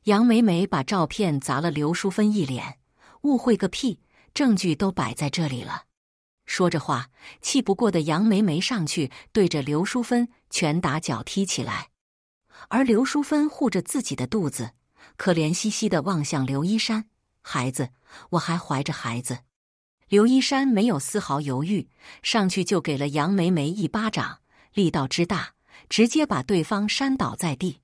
杨梅梅把照片砸了刘淑芬一脸，误会个屁！证据都摆在这里了，说着话，气不过的杨梅梅上去对着刘淑芬拳打脚踢起来，而刘淑芬护着自己的肚子，可怜兮兮的望向刘一山：“孩子，我还怀着孩子。”刘一山没有丝毫犹豫，上去就给了杨梅梅一巴掌，力道之大，直接把对方扇倒在地。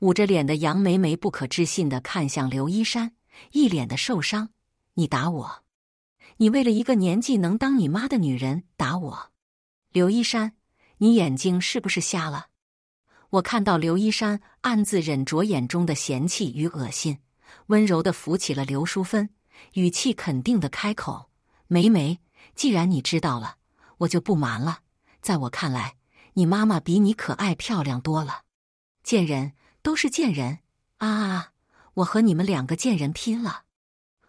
捂着脸的杨梅梅不可置信地看向刘一山，一脸的受伤：“你打我！”你为了一个年纪能当你妈的女人打我，刘一山，你眼睛是不是瞎了？我看到刘一山暗自忍着眼中的嫌弃与恶心，温柔的扶起了刘淑芬，语气肯定的开口：“梅梅，既然你知道了，我就不瞒了。在我看来，你妈妈比你可爱漂亮多了。贱人都是贱人啊！我和你们两个贱人拼了！”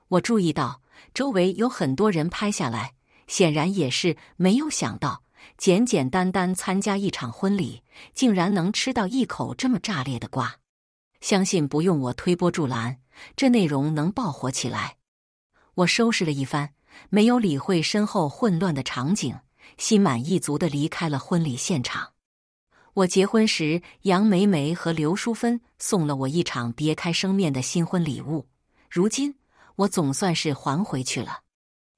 我注意到。周围有很多人拍下来，显然也是没有想到，简简单单参加一场婚礼，竟然能吃到一口这么炸裂的瓜。相信不用我推波助澜，这内容能爆火起来。我收拾了一番，没有理会身后混乱的场景，心满意足的离开了婚礼现场。我结婚时，杨梅梅和刘淑芬送了我一场别开生面的新婚礼物，如今。我总算是还回去了。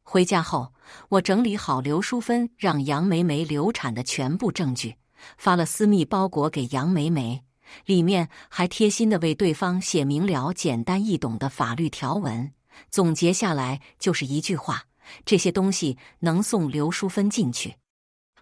回家后，我整理好刘淑芬让杨梅梅流产的全部证据，发了私密包裹给杨梅梅，里面还贴心的为对方写明了简单易懂的法律条文。总结下来就是一句话：这些东西能送刘淑芬进去，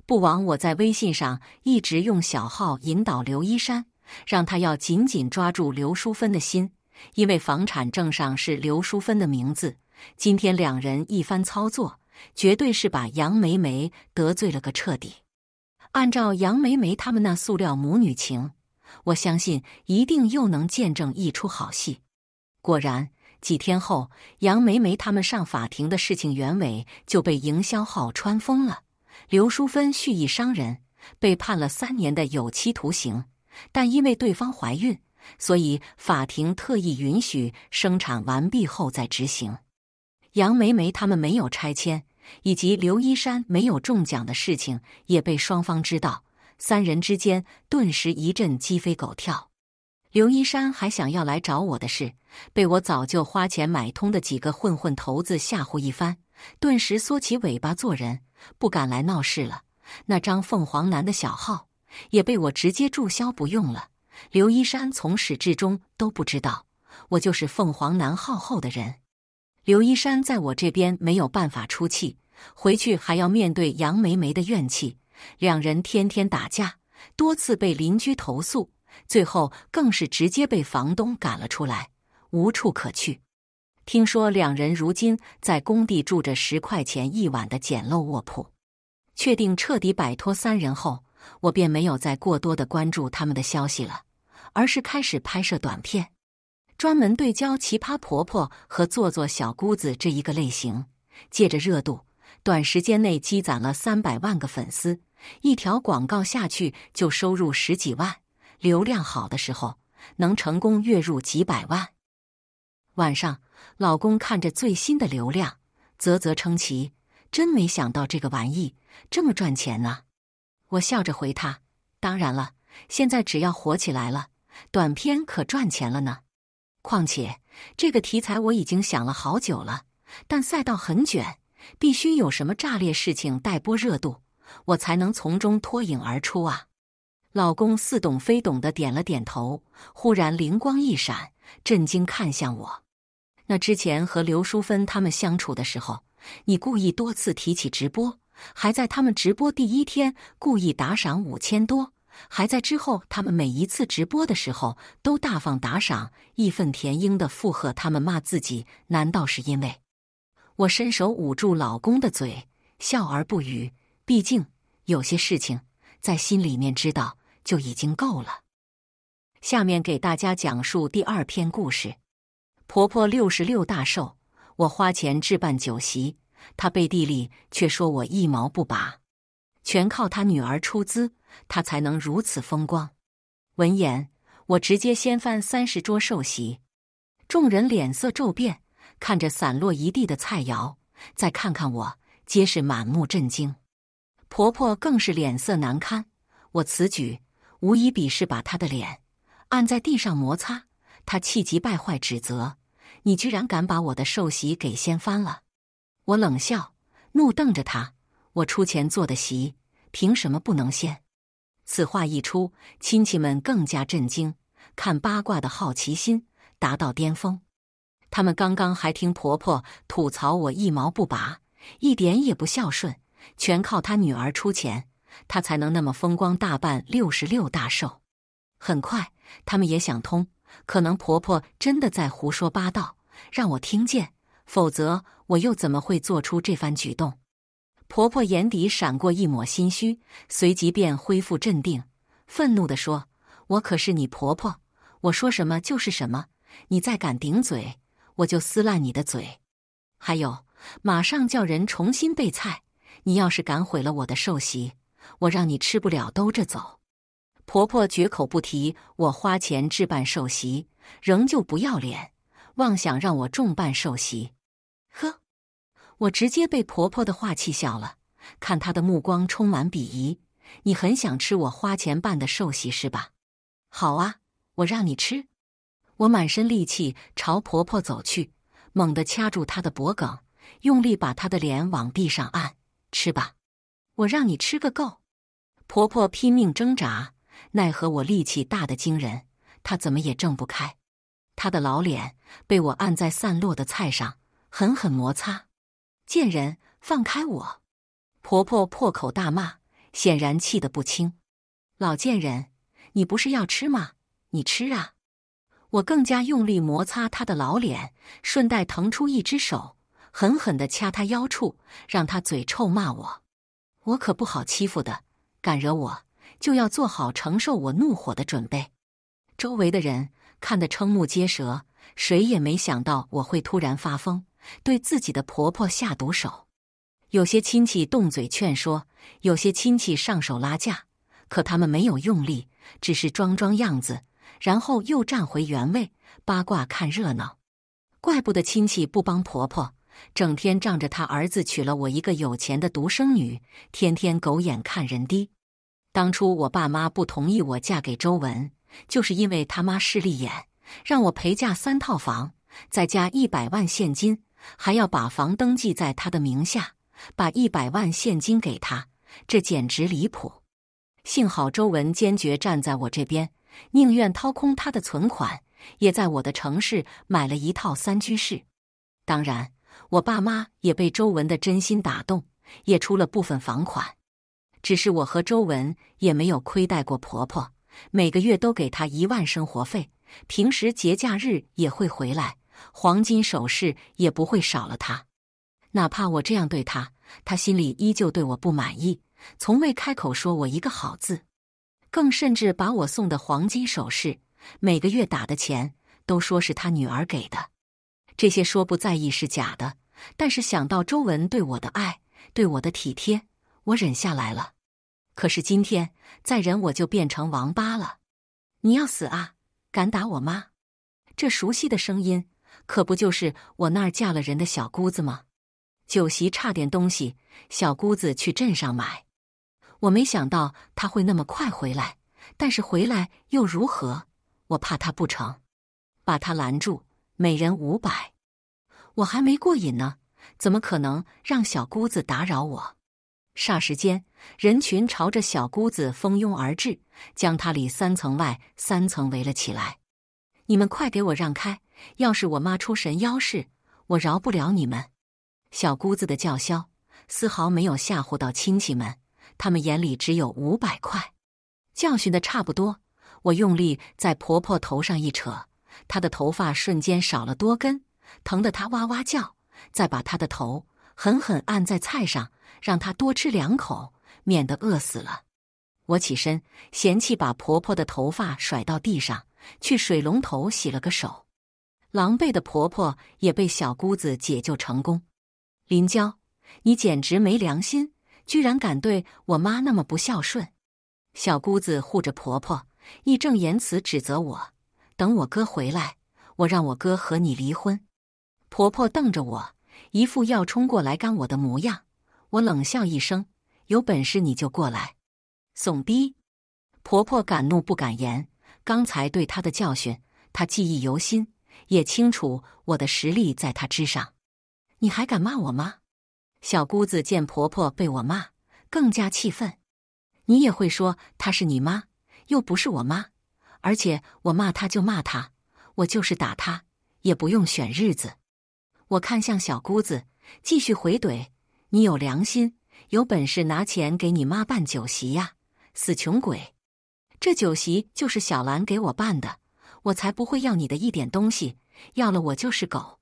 不枉我在微信上一直用小号引导刘一山，让他要紧紧抓住刘淑芬的心。因为房产证上是刘淑芬的名字，今天两人一番操作，绝对是把杨梅梅得罪了个彻底。按照杨梅梅他们那塑料母女情，我相信一定又能见证一出好戏。果然，几天后，杨梅梅他们上法庭的事情原委就被营销号穿疯了。刘淑芬蓄意伤人，被判了三年的有期徒刑，但因为对方怀孕。所以，法庭特意允许生产完毕后再执行。杨梅梅他们没有拆迁，以及刘一山没有中奖的事情也被双方知道，三人之间顿时一阵鸡飞狗跳。刘一山还想要来找我的事，被我早就花钱买通的几个混混头子吓唬一番，顿时缩起尾巴做人，不敢来闹事了。那张凤凰男的小号也被我直接注销不用了。刘一山从始至终都不知道我就是凤凰男号后的人。刘一山在我这边没有办法出气，回去还要面对杨梅梅的怨气，两人天天打架，多次被邻居投诉，最后更是直接被房东赶了出来，无处可去。听说两人如今在工地住着十块钱一晚的简陋卧铺。确定彻底摆脱三人后。我便没有再过多的关注他们的消息了，而是开始拍摄短片，专门对焦奇葩婆婆和做作小姑子这一个类型，借着热度，短时间内积攒了三百万个粉丝，一条广告下去就收入十几万，流量好的时候能成功月入几百万。晚上，老公看着最新的流量，啧啧称奇，真没想到这个玩意这么赚钱啊！我笑着回他：“当然了，现在只要火起来了，短片可赚钱了呢。况且这个题材我已经想了好久了，但赛道很卷，必须有什么炸裂事情带播热度，我才能从中脱颖而出啊。”老公似懂非懂的点了点头，忽然灵光一闪，震惊看向我：“那之前和刘淑芬他们相处的时候，你故意多次提起直播？”还在他们直播第一天故意打赏五千多，还在之后他们每一次直播的时候都大方打赏，义愤填膺的附和他们骂自己。难道是因为我伸手捂住老公的嘴，笑而不语？毕竟有些事情在心里面知道就已经够了。下面给大家讲述第二篇故事：婆婆六十六大寿，我花钱置办酒席。他背地里却说我一毛不拔，全靠他女儿出资，他才能如此风光。闻言，我直接掀翻三十桌寿席，众人脸色骤变，看着散落一地的菜肴，再看看我，皆是满目震惊。婆婆更是脸色难堪，我此举无疑比是把她的脸按在地上摩擦。她气急败坏指责：“你居然敢把我的寿席给掀翻了！”我冷笑，怒瞪着他。我出钱做的席，凭什么不能先？此话一出，亲戚们更加震惊，看八卦的好奇心达到巅峰。他们刚刚还听婆婆吐槽我一毛不拔，一点也不孝顺，全靠她女儿出钱，她才能那么风光大办六十六大寿。很快，他们也想通，可能婆婆真的在胡说八道，让我听见，否则。我又怎么会做出这番举动？婆婆眼底闪过一抹心虚，随即便恢复镇定，愤怒地说：“我可是你婆婆，我说什么就是什么。你再敢顶嘴，我就撕烂你的嘴！还有，马上叫人重新备菜。你要是敢毁了我的寿席，我让你吃不了兜着走！”婆婆绝口不提我花钱置办寿席，仍旧不要脸，妄想让我重办寿席。呵，我直接被婆婆的话气笑了。看她的目光充满鄙夷，你很想吃我花钱办的寿喜是吧？好啊，我让你吃！我满身力气朝婆婆走去，猛地掐住她的脖梗，用力把她的脸往地上按。吃吧，我让你吃个够！婆婆拼命挣扎，奈何我力气大得惊人，她怎么也挣不开。她的老脸被我按在散落的菜上。狠狠摩擦，贱人，放开我！婆婆破口大骂，显然气得不轻。老贱人，你不是要吃吗？你吃啊！我更加用力摩擦她的老脸，顺带腾出一只手，狠狠地掐她腰处，让她嘴臭骂我。我可不好欺负的，敢惹我，就要做好承受我怒火的准备。周围的人看得瞠目结舌，谁也没想到我会突然发疯。对自己的婆婆下毒手，有些亲戚动嘴劝说，有些亲戚上手拉架，可他们没有用力，只是装装样子，然后又站回原位八卦看热闹。怪不得亲戚不帮婆婆，整天仗着他儿子娶了我一个有钱的独生女，天天狗眼看人低。当初我爸妈不同意我嫁给周文，就是因为他妈势利眼，让我陪嫁三套房，再加一百万现金。还要把房登记在他的名下，把一百万现金给他，这简直离谱。幸好周文坚决站在我这边，宁愿掏空他的存款，也在我的城市买了一套三居室。当然，我爸妈也被周文的真心打动，也出了部分房款。只是我和周文也没有亏待过婆婆，每个月都给她一万生活费，平时节假日也会回来。黄金首饰也不会少了他，哪怕我这样对他，他心里依旧对我不满意，从未开口说我一个好字，更甚至把我送的黄金首饰、每个月打的钱，都说是他女儿给的。这些说不在意是假的，但是想到周文对我的爱，对我的体贴，我忍下来了。可是今天再忍，我就变成王八了。你要死啊！敢打我妈！这熟悉的声音。可不就是我那儿嫁了人的小姑子吗？酒席差点东西，小姑子去镇上买。我没想到他会那么快回来，但是回来又如何？我怕他不成，把他拦住。每人五百，我还没过瘾呢，怎么可能让小姑子打扰我？霎时间，人群朝着小姑子蜂拥而至，将他里三层外三层围了起来。你们快给我让开！要是我妈出神妖事，我饶不了你们！小姑子的叫嚣丝毫没有吓唬到亲戚们，他们眼里只有五百块。教训的差不多，我用力在婆婆头上一扯，她的头发瞬间少了多根，疼得她哇哇叫。再把她的头狠狠按在菜上，让她多吃两口，免得饿死了。我起身嫌弃，把婆婆的头发甩到地上去，水龙头洗了个手。狼狈的婆婆也被小姑子解救成功。林娇，你简直没良心，居然敢对我妈那么不孝顺！小姑子护着婆婆，义正言辞指责我。等我哥回来，我让我哥和你离婚。婆婆瞪着我，一副要冲过来干我的模样。我冷笑一声：“有本事你就过来，怂逼！”婆婆敢怒不敢言。刚才对她的教训，她记忆犹新。也清楚我的实力在她之上，你还敢骂我吗？小姑子见婆婆被我骂，更加气愤。你也会说她是你妈，又不是我妈，而且我骂她就骂她，我就是打她，也不用选日子。我看向小姑子，继续回怼：你有良心，有本事拿钱给你妈办酒席呀，死穷鬼！这酒席就是小兰给我办的。我才不会要你的一点东西，要了我就是狗。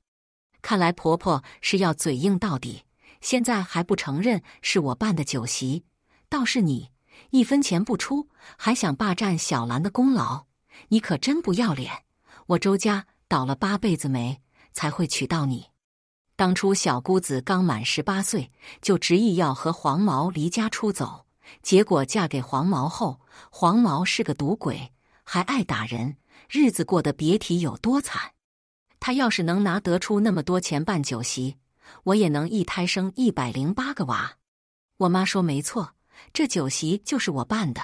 看来婆婆是要嘴硬到底，现在还不承认是我办的酒席。倒是你，一分钱不出，还想霸占小兰的功劳，你可真不要脸！我周家倒了八辈子霉才会娶到你。当初小姑子刚满十八岁，就执意要和黄毛离家出走，结果嫁给黄毛后，黄毛是个赌鬼，还爱打人。日子过得别提有多惨，他要是能拿得出那么多钱办酒席，我也能一胎生一百零八个娃。我妈说没错，这酒席就是我办的。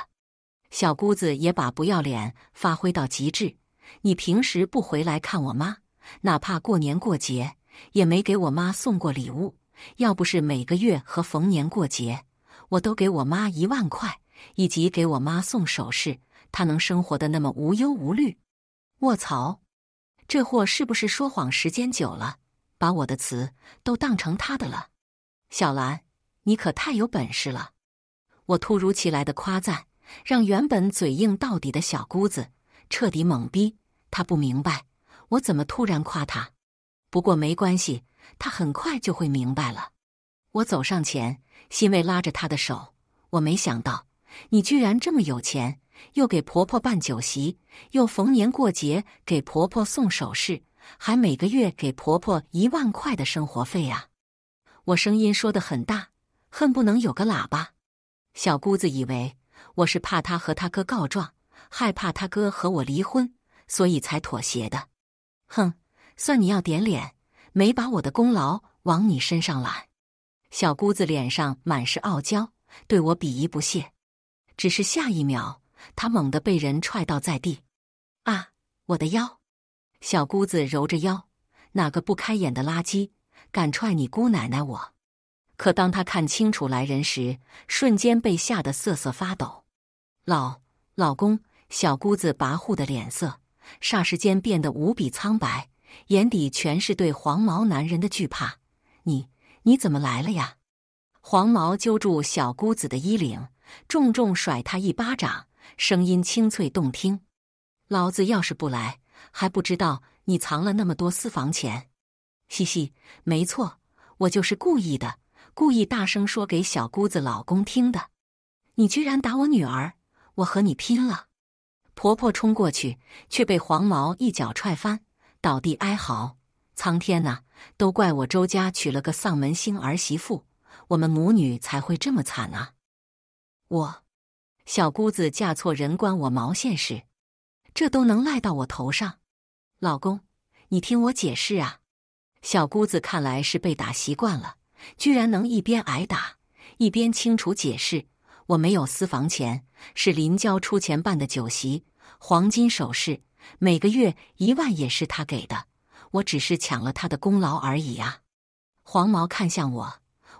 小姑子也把不要脸发挥到极致。你平时不回来看我妈，哪怕过年过节也没给我妈送过礼物。要不是每个月和逢年过节，我都给我妈一万块，以及给我妈送首饰，她能生活的那么无忧无虑？卧槽，这货是不是说谎时间久了，把我的词都当成他的了？小兰，你可太有本事了！我突如其来的夸赞，让原本嘴硬到底的小姑子彻底懵逼。她不明白我怎么突然夸她，不过没关系，她很快就会明白了。我走上前，欣慰拉着她的手。我没想到你居然这么有钱。又给婆婆办酒席，又逢年过节给婆婆送首饰，还每个月给婆婆一万块的生活费啊！我声音说的很大，恨不能有个喇叭。小姑子以为我是怕她和她哥告状，害怕她哥和我离婚，所以才妥协的。哼，算你要点脸，没把我的功劳往你身上揽。小姑子脸上满是傲娇，对我鄙夷不屑。只是下一秒。他猛地被人踹倒在地，啊！我的腰！小姑子揉着腰，哪个不开眼的垃圾敢踹你姑奶奶我？可当他看清楚来人时，瞬间被吓得瑟瑟发抖。老老公，小姑子跋扈的脸色霎时间变得无比苍白，眼底全是对黄毛男人的惧怕。你你怎么来了呀？黄毛揪住小姑子的衣领，重重甩她一巴掌。声音清脆动听，老子要是不来，还不知道你藏了那么多私房钱。嘻嘻，没错，我就是故意的，故意大声说给小姑子老公听的。你居然打我女儿，我和你拼了！婆婆冲过去，却被黄毛一脚踹翻，倒地哀嚎。苍天呐，都怪我周家娶了个丧门星儿媳妇，我们母女才会这么惨啊！我。小姑子嫁错人，关我毛线事？这都能赖到我头上？老公，你听我解释啊！小姑子看来是被打习惯了，居然能一边挨打一边清楚解释。我没有私房钱，是林娇出钱办的酒席，黄金首饰，每个月一万也是她给的，我只是抢了他的功劳而已啊！黄毛看向我，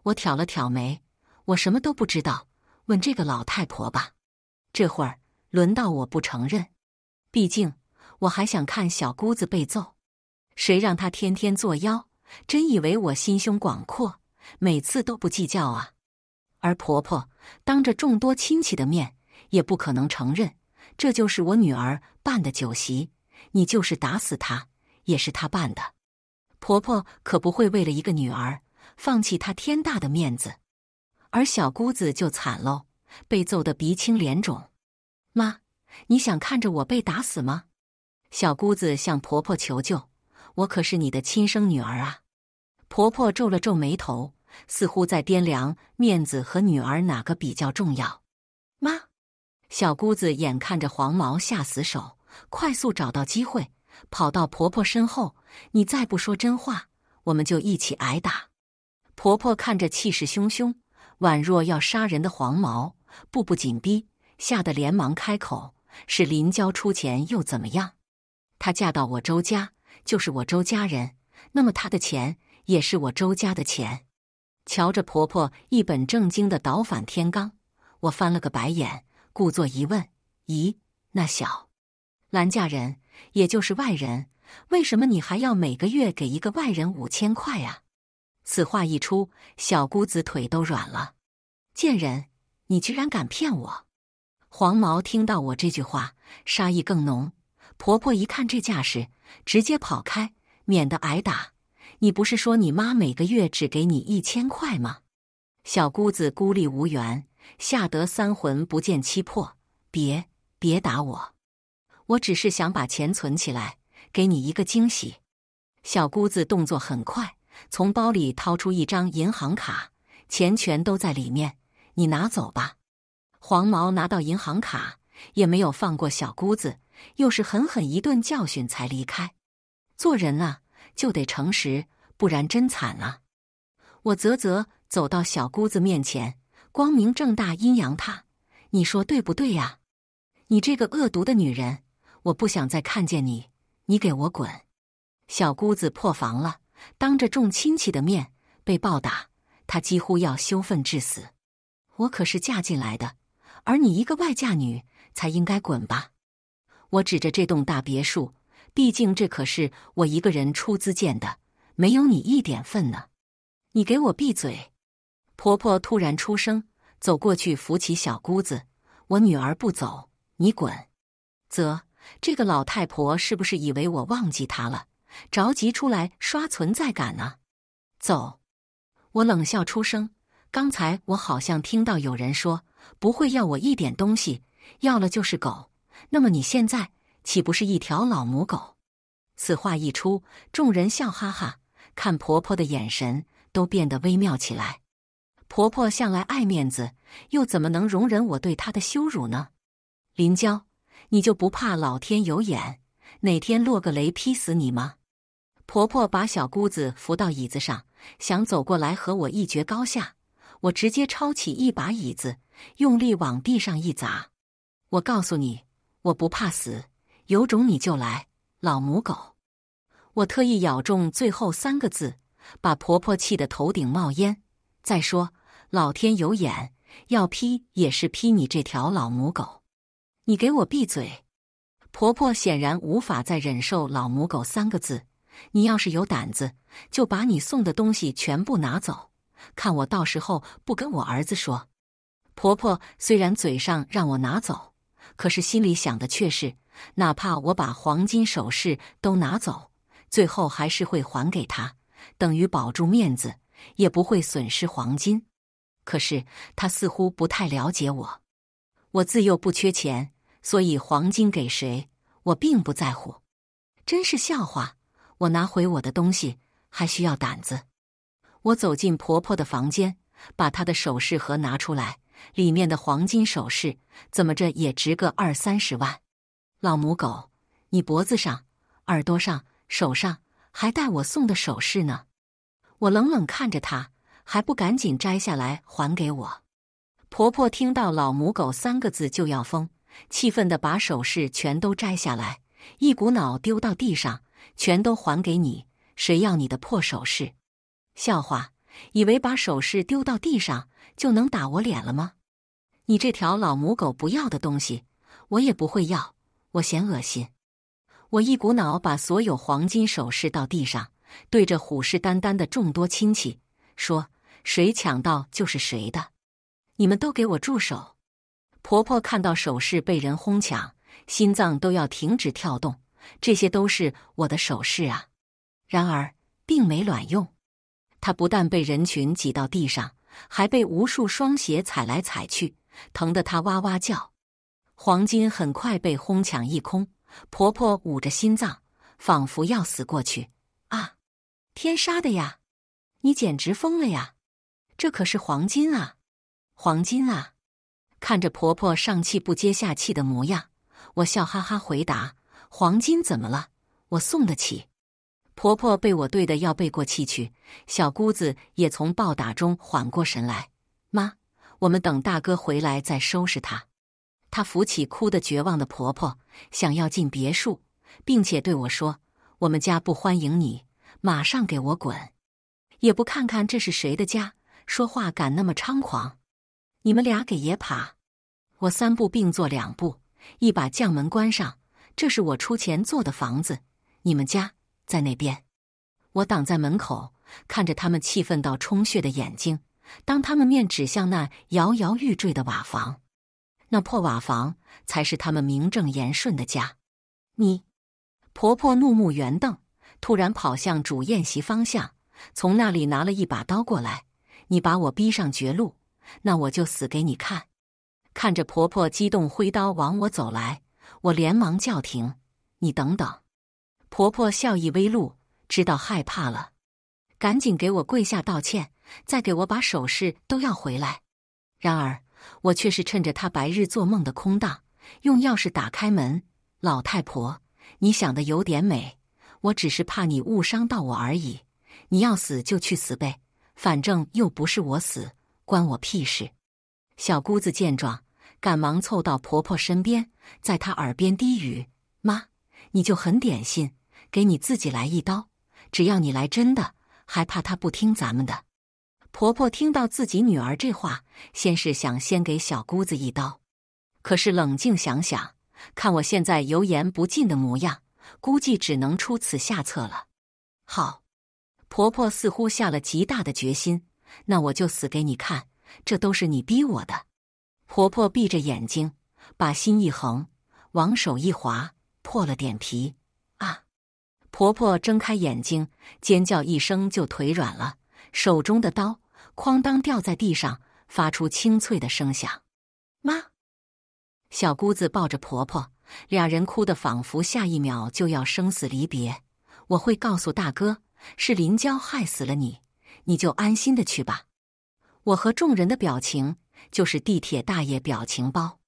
我挑了挑眉，我什么都不知道，问这个老太婆吧。这会儿轮到我不承认，毕竟我还想看小姑子被揍。谁让她天天作妖？真以为我心胸广阔，每次都不计较啊？而婆婆当着众多亲戚的面，也不可能承认这就是我女儿办的酒席。你就是打死她，也是她办的。婆婆可不会为了一个女儿放弃她天大的面子，而小姑子就惨喽。被揍得鼻青脸肿，妈，你想看着我被打死吗？小姑子向婆婆求救，我可是你的亲生女儿啊！婆婆皱了皱眉头，似乎在掂量面子和女儿哪个比较重要。妈，小姑子眼看着黄毛下死手，快速找到机会，跑到婆婆身后。你再不说真话，我们就一起挨打。婆婆看着气势汹汹，宛若要杀人的黄毛。步步紧逼，吓得连忙开口：“是林娇出钱又怎么样？她嫁到我周家，就是我周家人，那么她的钱也是我周家的钱。”瞧着婆婆一本正经的倒反天罡，我翻了个白眼，故作疑问：“咦，那小兰嫁人也就是外人，为什么你还要每个月给一个外人五千块啊？”此话一出，小姑子腿都软了，贱人！你居然敢骗我！黄毛听到我这句话，杀意更浓。婆婆一看这架势，直接跑开，免得挨打。你不是说你妈每个月只给你一千块吗？小姑子孤立无援，吓得三魂不见七魄。别别打我，我只是想把钱存起来，给你一个惊喜。小姑子动作很快，从包里掏出一张银行卡，钱全都在里面。你拿走吧，黄毛拿到银行卡也没有放过小姑子，又是狠狠一顿教训才离开。做人啊，就得诚实，不然真惨了。我啧啧，走到小姑子面前，光明正大阴阳她，你说对不对呀？你这个恶毒的女人，我不想再看见你，你给我滚！小姑子破防了，当着众亲戚的面被暴打，她几乎要羞愤致死。我可是嫁进来的，而你一个外嫁女才应该滚吧！我指着这栋大别墅，毕竟这可是我一个人出资建的，没有你一点份呢。你给我闭嘴！婆婆突然出声，走过去扶起小姑子。我女儿不走，你滚！啧，这个老太婆是不是以为我忘记她了？着急出来刷存在感呢？走！我冷笑出声。刚才我好像听到有人说不会要我一点东西，要了就是狗。那么你现在岂不是一条老母狗？此话一出，众人笑哈哈，看婆婆的眼神都变得微妙起来。婆婆向来爱面子，又怎么能容忍我对她的羞辱呢？林娇，你就不怕老天有眼，哪天落个雷劈死你吗？婆婆把小姑子扶到椅子上，想走过来和我一决高下。我直接抄起一把椅子，用力往地上一砸。我告诉你，我不怕死，有种你就来，老母狗！我特意咬中最后三个字，把婆婆气得头顶冒烟。再说，老天有眼，要劈也是劈你这条老母狗！你给我闭嘴！婆婆显然无法再忍受“老母狗”三个字。你要是有胆子，就把你送的东西全部拿走。看我到时候不跟我儿子说，婆婆虽然嘴上让我拿走，可是心里想的却是，哪怕我把黄金首饰都拿走，最后还是会还给他，等于保住面子，也不会损失黄金。可是她似乎不太了解我，我自幼不缺钱，所以黄金给谁我并不在乎。真是笑话，我拿回我的东西还需要胆子。我走进婆婆的房间，把她的首饰盒拿出来，里面的黄金首饰怎么着也值个二三十万。老母狗，你脖子上、耳朵上、手上还戴我送的首饰呢！我冷冷看着她，还不赶紧摘下来还给我！婆婆听到“老母狗”三个字就要疯，气愤的把首饰全都摘下来，一股脑丢到地上，全都还给你，谁要你的破首饰！笑话，以为把首饰丢到地上就能打我脸了吗？你这条老母狗不要的东西，我也不会要，我嫌恶心。我一股脑把所有黄金首饰到地上，对着虎视眈眈的众多亲戚说：“谁抢到就是谁的。”你们都给我住手！婆婆看到首饰被人哄抢，心脏都要停止跳动。这些都是我的首饰啊，然而并没卵用。她不但被人群挤到地上，还被无数双鞋踩来踩去，疼得她哇哇叫。黄金很快被哄抢一空，婆婆捂着心脏，仿佛要死过去。啊！天杀的呀！你简直疯了呀！这可是黄金啊！黄金啊！看着婆婆上气不接下气的模样，我笑哈哈回答：“黄金怎么了？我送得起。”婆婆被我怼的要背过气去，小姑子也从暴打中缓过神来。妈，我们等大哥回来再收拾他。他扶起哭的绝望的婆婆，想要进别墅，并且对我说：“我们家不欢迎你，马上给我滚！也不看看这是谁的家，说话敢那么猖狂！你们俩给爷爬！”我三步并作两步，一把将门关上。这是我出钱做的房子，你们家。在那边，我挡在门口，看着他们气愤到充血的眼睛，当他们面指向那摇摇欲坠的瓦房，那破瓦房才是他们名正言顺的家。你，婆婆怒目圆瞪，突然跑向主宴席方向，从那里拿了一把刀过来。你把我逼上绝路，那我就死给你看！看着婆婆激动挥刀往我走来，我连忙叫停：“你等等。”婆婆笑意微露，知道害怕了，赶紧给我跪下道歉，再给我把首饰都要回来。然而，我却是趁着她白日做梦的空档，用钥匙打开门。老太婆，你想的有点美，我只是怕你误伤到我而已。你要死就去死呗，反正又不是我死，关我屁事。小姑子见状，赶忙凑到婆婆身边，在她耳边低语。你就很点心，给你自己来一刀。只要你来真的，还怕他不听咱们的？婆婆听到自己女儿这话，先是想先给小姑子一刀，可是冷静想想，看我现在油盐不进的模样，估计只能出此下策了。好，婆婆似乎下了极大的决心，那我就死给你看，这都是你逼我的。婆婆闭着眼睛，把心一横，往手一划。破了点皮，啊！婆婆睁开眼睛，尖叫一声就腿软了，手中的刀哐当掉在地上，发出清脆的声响。妈，小姑子抱着婆婆，俩人哭得仿佛下一秒就要生死离别。我会告诉大哥，是林娇害死了你，你就安心的去吧。我和众人的表情就是地铁大爷表情包，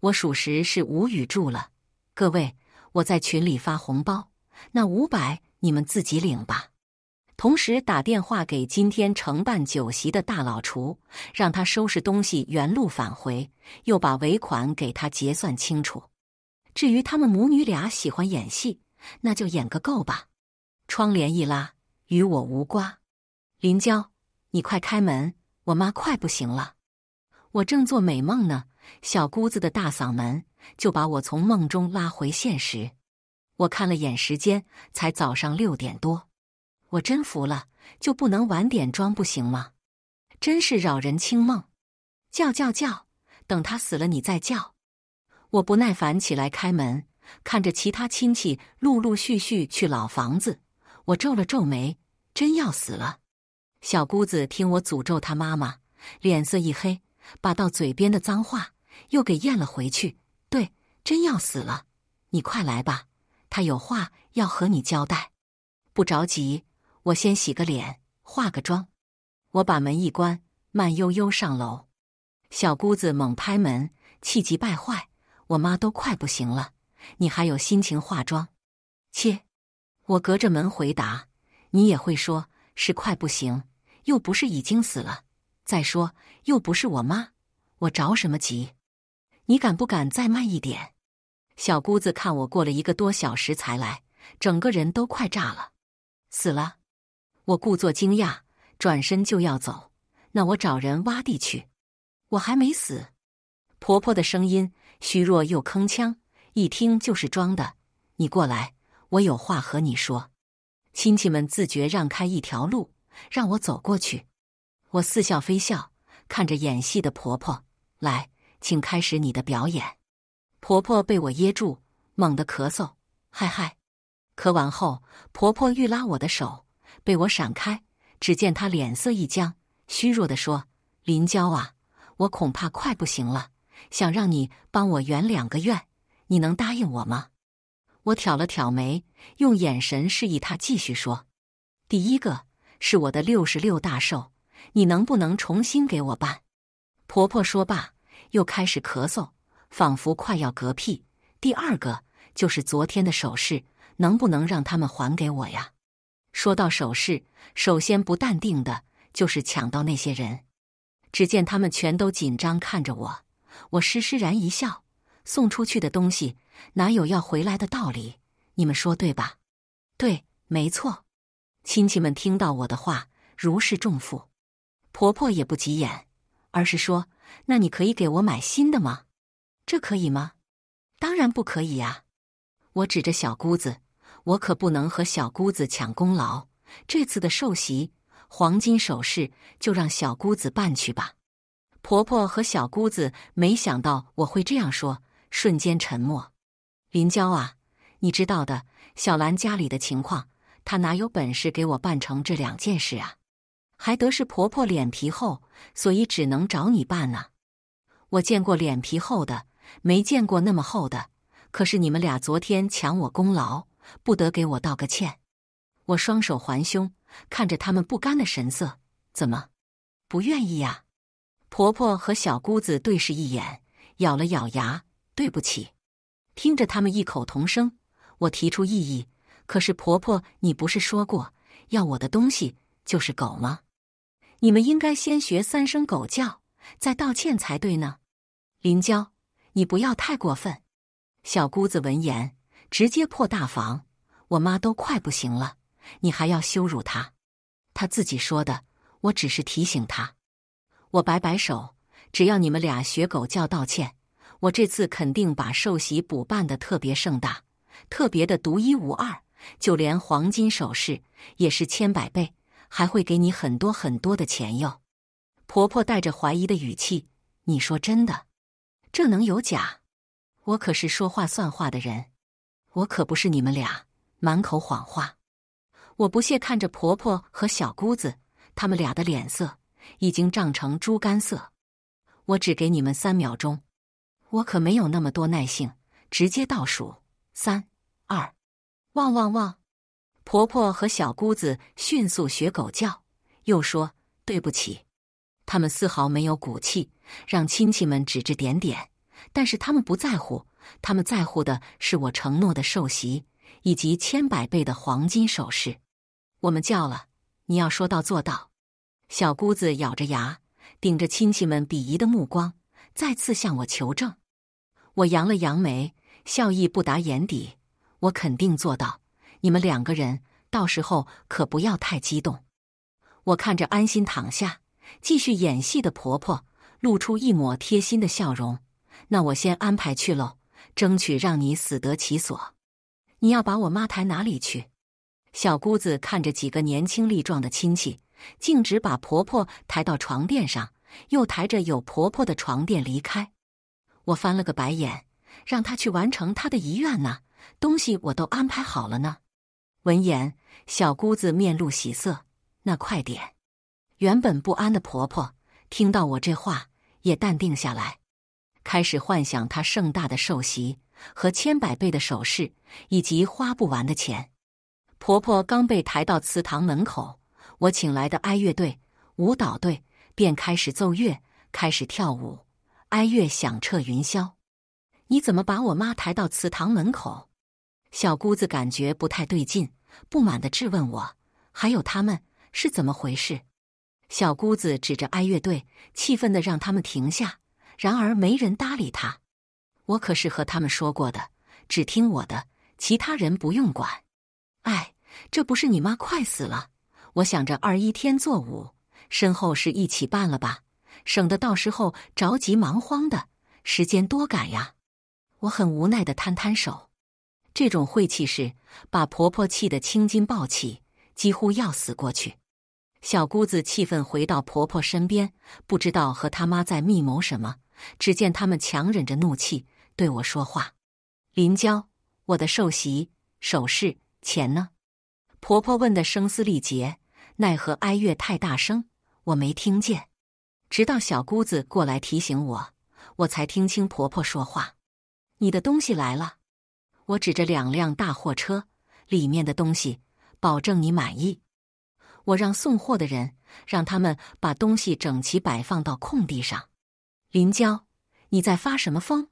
我属实是无语住了，各位。我在群里发红包，那五百你们自己领吧。同时打电话给今天承办酒席的大老厨，让他收拾东西原路返回，又把尾款给他结算清楚。至于他们母女俩喜欢演戏，那就演个够吧。窗帘一拉，与我无关。林娇，你快开门，我妈快不行了。我正做美梦呢，小姑子的大嗓门。就把我从梦中拉回现实。我看了眼时间，才早上六点多。我真服了，就不能晚点装不行吗？真是扰人清梦！叫叫叫！等他死了，你再叫。我不耐烦起来开门，看着其他亲戚陆陆续续去老房子，我皱了皱眉，真要死了。小姑子听我诅咒她妈妈，脸色一黑，把到嘴边的脏话又给咽了回去。对，真要死了，你快来吧，他有话要和你交代。不着急，我先洗个脸，化个妆。我把门一关，慢悠悠上楼。小姑子猛拍门，气急败坏：“我妈都快不行了，你还有心情化妆？”切！我隔着门回答：“你也会说是快不行，又不是已经死了。再说，又不是我妈，我着什么急？”你敢不敢再慢一点？小姑子看我过了一个多小时才来，整个人都快炸了，死了！我故作惊讶，转身就要走。那我找人挖地去。我还没死。婆婆的声音虚弱又铿锵，一听就是装的。你过来，我有话和你说。亲戚们自觉让开一条路，让我走过去。我似笑非笑看着演戏的婆婆，来。请开始你的表演。婆婆被我噎住，猛地咳嗽，嗨嗨！咳完后，婆婆欲拉我的手，被我闪开。只见她脸色一僵，虚弱的说：“林娇啊，我恐怕快不行了，想让你帮我圆两个愿，你能答应我吗？”我挑了挑眉，用眼神示意她继续说：“第一个是我的六十六大寿，你能不能重新给我办？”婆婆说罢。又开始咳嗽，仿佛快要嗝屁。第二个就是昨天的首饰，能不能让他们还给我呀？说到首饰，首先不淡定的就是抢到那些人。只见他们全都紧张看着我，我施施然一笑：“送出去的东西哪有要回来的道理？你们说对吧？”“对，没错。”亲戚们听到我的话，如释重负。婆婆也不急眼，而是说。那你可以给我买新的吗？这可以吗？当然不可以呀！我指着小姑子，我可不能和小姑子抢功劳。这次的寿席、黄金首饰，就让小姑子办去吧。婆婆和小姑子没想到我会这样说，瞬间沉默。林娇啊，你知道的，小兰家里的情况，她哪有本事给我办成这两件事啊？还得是婆婆脸皮厚，所以只能找你办呢。我见过脸皮厚的，没见过那么厚的。可是你们俩昨天抢我功劳，不得给我道个歉？我双手环胸，看着他们不甘的神色，怎么不愿意呀？婆婆和小姑子对视一眼，咬了咬牙：“对不起。”听着他们异口同声。我提出异议，可是婆婆，你不是说过要我的东西就是狗吗？你们应该先学三声狗叫，再道歉才对呢。林娇，你不要太过分。小姑子闻言直接破大防，我妈都快不行了，你还要羞辱她？她自己说的，我只是提醒她。我摆摆手，只要你们俩学狗叫道歉，我这次肯定把寿喜补办的特别盛大，特别的独一无二，就连黄金首饰也是千百倍。还会给你很多很多的钱哟，婆婆带着怀疑的语气。你说真的？这能有假？我可是说话算话的人，我可不是你们俩满口谎话。我不屑看着婆婆和小姑子，他们俩的脸色已经涨成猪肝色。我只给你们三秒钟，我可没有那么多耐性，直接倒数：三、二、汪汪汪。婆婆和小姑子迅速学狗叫，又说：“对不起。”他们丝毫没有骨气，让亲戚们指指点点，但是他们不在乎。他们在乎的是我承诺的寿席以及千百倍的黄金首饰。我们叫了，你要说到做到。小姑子咬着牙，顶着亲戚们鄙夷的目光，再次向我求证。我扬了扬眉，笑意不达眼底。我肯定做到。你们两个人到时候可不要太激动！我看着安心躺下、继续演戏的婆婆，露出一抹贴心的笑容。那我先安排去喽，争取让你死得其所。你要把我妈抬哪里去？小姑子看着几个年轻力壮的亲戚，径直把婆婆抬到床垫上，又抬着有婆婆的床垫离开。我翻了个白眼，让她去完成她的遗愿呢。东西我都安排好了呢。闻言，小姑子面露喜色。那快点！原本不安的婆婆听到我这话，也淡定下来，开始幻想她盛大的寿席和千百倍的首饰以及花不完的钱。婆婆刚被抬到祠堂门口，我请来的哀乐队、舞蹈队便开始奏乐、开始跳舞，哀乐响彻云霄。你怎么把我妈抬到祠堂门口？小姑子感觉不太对劲，不满的质问我：“还有他们是怎么回事？”小姑子指着哀乐队，气愤的让他们停下。然而没人搭理他。我可是和他们说过的，只听我的，其他人不用管。哎，这不是你妈快死了？我想着二一天做五身后事一起办了吧，省得到时候着急忙慌的，时间多赶呀。我很无奈的摊摊手。这种晦气事，把婆婆气得青筋暴起，几乎要死过去。小姑子气愤回到婆婆身边，不知道和他妈在密谋什么。只见他们强忍着怒气对我说话：“林娇，我的寿席首饰钱呢？”婆婆问的声嘶力竭，奈何哀乐太大声，我没听见。直到小姑子过来提醒我，我才听清婆婆说话：“你的东西来了。”我指着两辆大货车里面的东西，保证你满意。我让送货的人让他们把东西整齐摆放到空地上。林娇，你在发什么疯？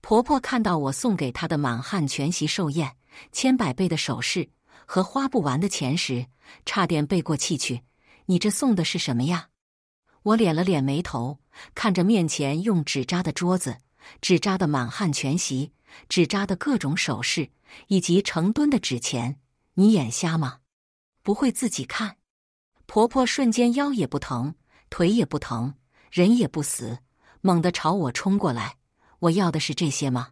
婆婆看到我送给她的满汉全席寿宴、千百倍的首饰和花不完的钱时，差点背过气去。你这送的是什么呀？我敛了敛眉头，看着面前用纸扎的桌子，纸扎的满汉全席。纸扎的各种首饰，以及成吨的纸钱，你眼瞎吗？不会自己看？婆婆瞬间腰也不疼，腿也不疼，人也不死，猛地朝我冲过来。我要的是这些吗？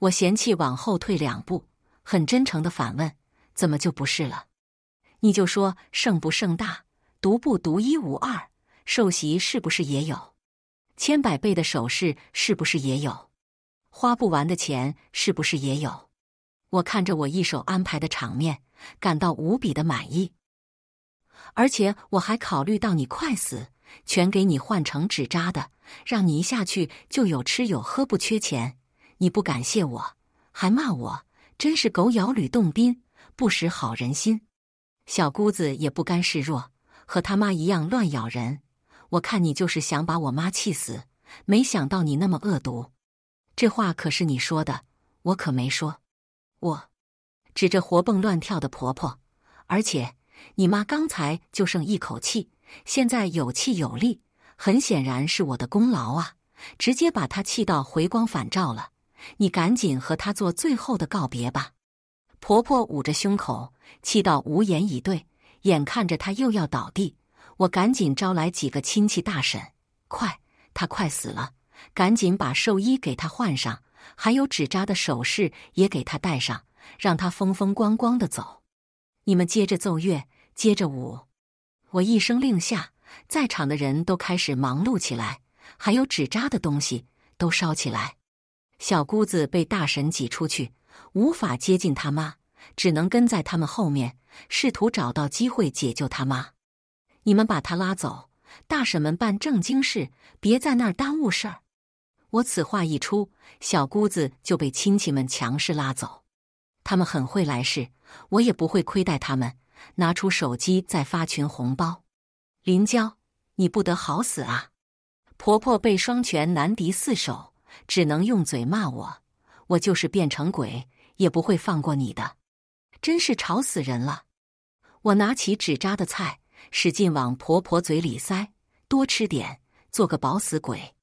我嫌弃往后退两步，很真诚的反问：怎么就不是了？你就说盛不盛大，独不独一无二，寿席是不是也有？千百倍的首饰是不是也有？花不完的钱是不是也有？我看着我一手安排的场面，感到无比的满意。而且我还考虑到你快死，全给你换成纸扎的，让你一下去就有吃有喝，不缺钱。你不感谢我，还骂我，真是狗咬吕洞宾，不识好人心。小姑子也不甘示弱，和他妈一样乱咬人。我看你就是想把我妈气死，没想到你那么恶毒。这话可是你说的，我可没说。我指着活蹦乱跳的婆婆，而且你妈刚才就剩一口气，现在有气有力，很显然是我的功劳啊！直接把她气到回光返照了。你赶紧和她做最后的告别吧。婆婆捂着胸口，气到无言以对，眼看着她又要倒地，我赶紧招来几个亲戚大婶，快，她快死了。赶紧把寿衣给他换上，还有纸扎的首饰也给他带上，让他风风光光的走。你们接着奏乐，接着舞。我一声令下，在场的人都开始忙碌起来，还有纸扎的东西都烧起来。小姑子被大婶挤出去，无法接近他妈，只能跟在他们后面，试图找到机会解救他妈。你们把他拉走，大婶们办正经事，别在那儿耽误事儿。我此话一出，小姑子就被亲戚们强势拉走。他们很会来事，我也不会亏待他们。拿出手机再发群红包。林娇，你不得好死啊！婆婆被双拳难敌四手，只能用嘴骂我。我就是变成鬼，也不会放过你的。真是吵死人了！我拿起纸扎的菜，使劲往婆婆嘴里塞，多吃点，做个饱死鬼。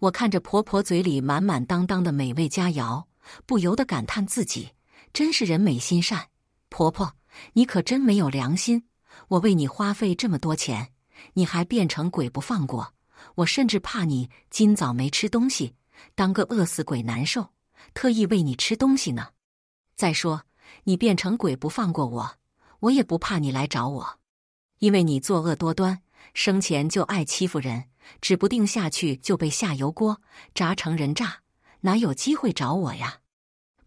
我看着婆婆嘴里满满当当的美味佳肴，不由得感叹自己真是人美心善。婆婆，你可真没有良心！我为你花费这么多钱，你还变成鬼不放过？我甚至怕你今早没吃东西，当个饿死鬼难受，特意喂你吃东西呢。再说，你变成鬼不放过我，我也不怕你来找我，因为你作恶多端，生前就爱欺负人。指不定下去就被下油锅炸成人渣，哪有机会找我呀？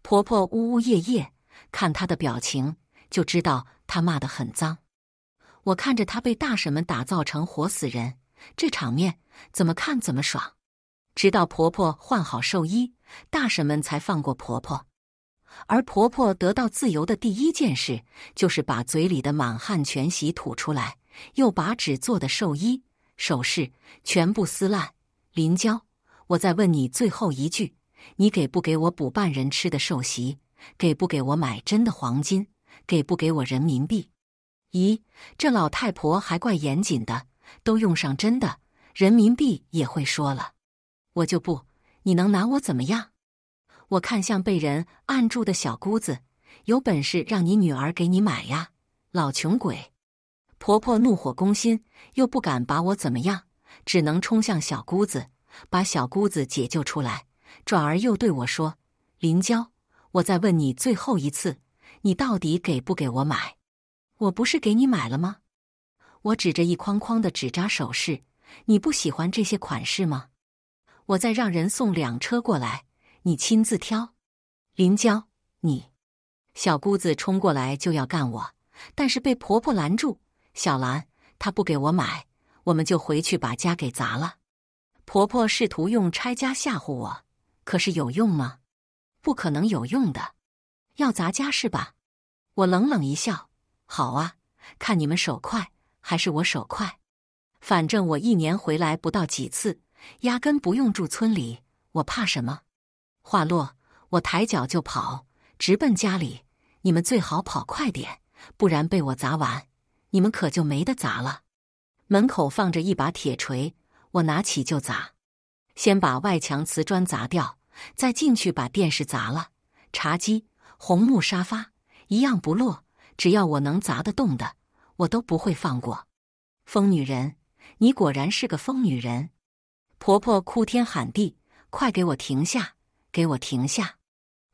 婆婆呜呜咽咽，看她的表情就知道她骂得很脏。我看着她被大婶们打造成活死人，这场面怎么看怎么爽。直到婆婆换好寿衣，大婶们才放过婆婆。而婆婆得到自由的第一件事，就是把嘴里的满汉全席吐出来，又把纸做的寿衣。首饰全部撕烂，林娇，我再问你最后一句，你给不给我补办人吃的寿席？给不给我买真的黄金？给不给我人民币？咦，这老太婆还怪严谨的，都用上真的，人民币也会说了，我就不，你能拿我怎么样？我看像被人按住的小姑子，有本事让你女儿给你买呀，老穷鬼。婆婆怒火攻心，又不敢把我怎么样，只能冲向小姑子，把小姑子解救出来，转而又对我说：“林娇，我再问你最后一次，你到底给不给我买？我不是给你买了吗？”我指着一筐筐的纸扎首饰，“你不喜欢这些款式吗？”我再让人送两车过来，你亲自挑。林娇，你……小姑子冲过来就要干我，但是被婆婆拦住。小兰，她不给我买，我们就回去把家给砸了。婆婆试图用拆家吓唬我，可是有用吗？不可能有用的。要砸家是吧？我冷冷一笑：“好啊，看你们手快，还是我手快。反正我一年回来不到几次，压根不用住村里，我怕什么？”话落，我抬脚就跑，直奔家里。你们最好跑快点，不然被我砸完。你们可就没得砸了。门口放着一把铁锤，我拿起就砸。先把外墙瓷砖砸掉，再进去把电视砸了。茶几、红木沙发一样不落。只要我能砸得动的，我都不会放过。疯女人，你果然是个疯女人！婆婆哭天喊地：“快给我停下！给我停下！”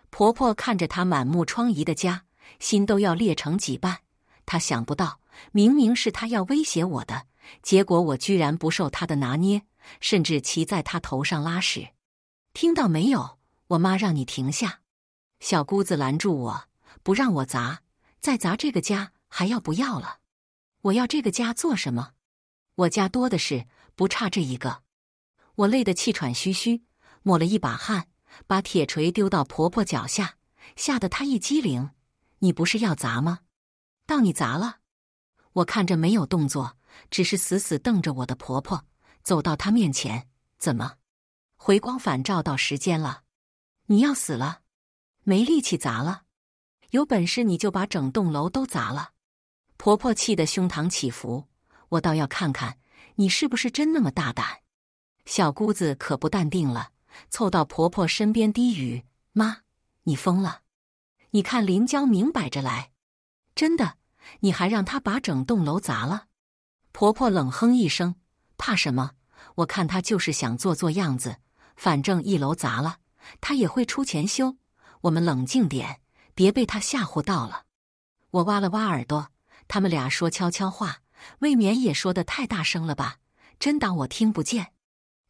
婆婆看着她满目疮痍的家，心都要裂成几半。她想不到。明明是他要威胁我的，结果我居然不受他的拿捏，甚至骑在他头上拉屎。听到没有？我妈让你停下！小姑子拦住我，不让我砸，再砸这个家还要不要了？我要这个家做什么？我家多的是，不差这一个。我累得气喘吁吁，抹了一把汗，把铁锤丢到婆婆脚下，吓得她一激灵：“你不是要砸吗？到你砸了。”我看着没有动作，只是死死瞪着我的婆婆，走到她面前。怎么，回光返照到时间了？你要死了？没力气砸了？有本事你就把整栋楼都砸了！婆婆气得胸膛起伏，我倒要看看你是不是真那么大胆。小姑子可不淡定了，凑到婆婆身边低语：“妈，你疯了？你看林娇明摆着来，真的。”你还让他把整栋楼砸了？婆婆冷哼一声：“怕什么？我看他就是想做做样子。反正一楼砸了，他也会出钱修。我们冷静点，别被他吓唬到了。”我挖了挖耳朵，他们俩说悄悄话，未免也说的太大声了吧？真当我听不见？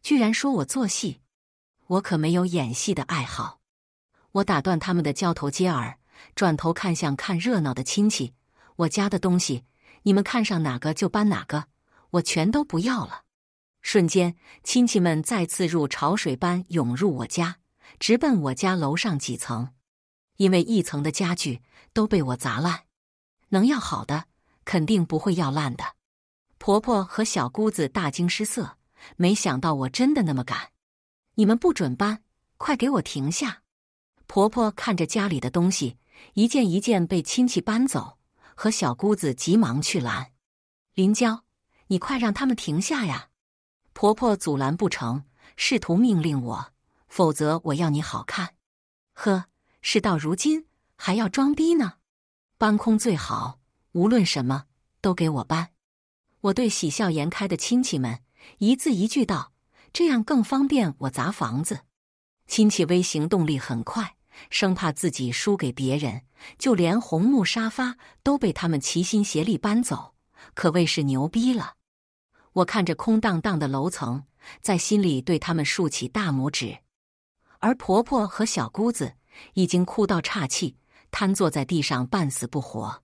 居然说我做戏，我可没有演戏的爱好。我打断他们的交头接耳，转头看向看热闹的亲戚。我家的东西，你们看上哪个就搬哪个，我全都不要了。瞬间，亲戚们再次如潮水般涌入我家，直奔我家楼上几层，因为一层的家具都被我砸烂，能要好的肯定不会要烂的。婆婆和小姑子大惊失色，没想到我真的那么敢。你们不准搬，快给我停下！婆婆看着家里的东西一件一件被亲戚搬走。和小姑子急忙去拦，林娇，你快让他们停下呀！婆婆阻拦不成，试图命令我，否则我要你好看。呵，事到如今还要装逼呢？搬空最好，无论什么都给我搬。我对喜笑颜开的亲戚们一字一句道：“这样更方便我砸房子。”亲戚微行动力很快。生怕自己输给别人，就连红木沙发都被他们齐心协力搬走，可谓是牛逼了。我看着空荡荡的楼层，在心里对他们竖起大拇指。而婆婆和小姑子已经哭到岔气，瘫坐在地上半死不活。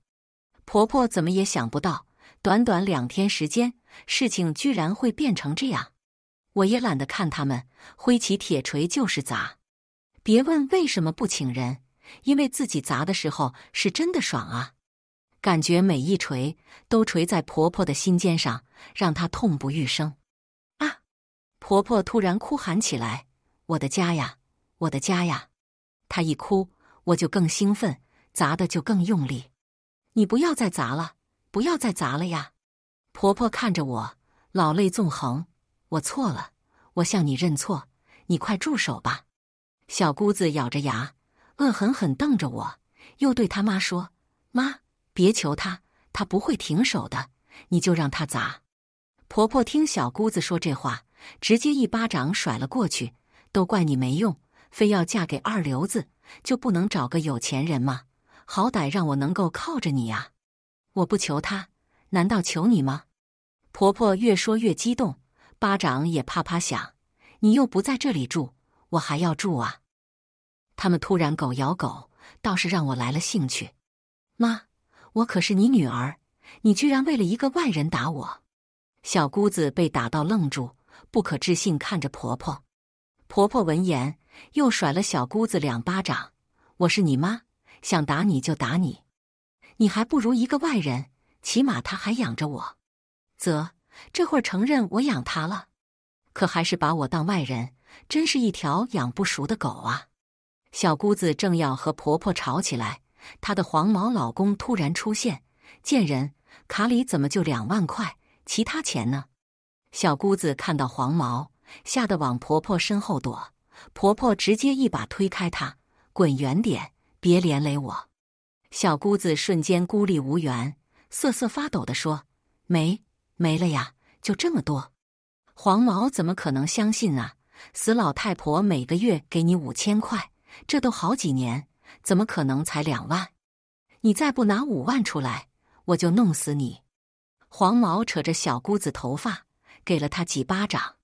婆婆怎么也想不到，短短两天时间，事情居然会变成这样。我也懒得看他们，挥起铁锤就是砸。别问为什么不请人，因为自己砸的时候是真的爽啊！感觉每一锤都锤在婆婆的心尖上，让她痛不欲生。啊！婆婆突然哭喊起来：“我的家呀，我的家呀！”她一哭，我就更兴奋，砸的就更用力。你不要再砸了，不要再砸了呀！婆婆看着我，老泪纵横：“我错了，我向你认错，你快住手吧。”小姑子咬着牙，恶狠狠瞪着我，又对她妈说：“妈，别求他，他不会停手的，你就让他砸。”婆婆听小姑子说这话，直接一巴掌甩了过去：“都怪你没用，非要嫁给二流子，就不能找个有钱人吗？好歹让我能够靠着你啊！我不求他，难道求你吗？”婆婆越说越激动，巴掌也啪啪响。你又不在这里住，我还要住啊！他们突然狗咬狗，倒是让我来了兴趣。妈，我可是你女儿，你居然为了一个外人打我！小姑子被打到愣住，不可置信看着婆婆。婆婆闻言，又甩了小姑子两巴掌。我是你妈，想打你就打你，你还不如一个外人，起码他还养着我。啧，这会儿承认我养他了，可还是把我当外人，真是一条养不熟的狗啊！小姑子正要和婆婆吵起来，她的黄毛老公突然出现。贱人，卡里怎么就两万块？其他钱呢？小姑子看到黄毛，吓得往婆婆身后躲。婆婆直接一把推开她，滚远点，别连累我。小姑子瞬间孤立无援，瑟瑟发抖地说：“没没了呀，就这么多。”黄毛怎么可能相信啊？死老太婆每个月给你五千块。这都好几年，怎么可能才两万？你再不拿五万出来，我就弄死你！黄毛扯着小姑子头发，给了他几巴掌。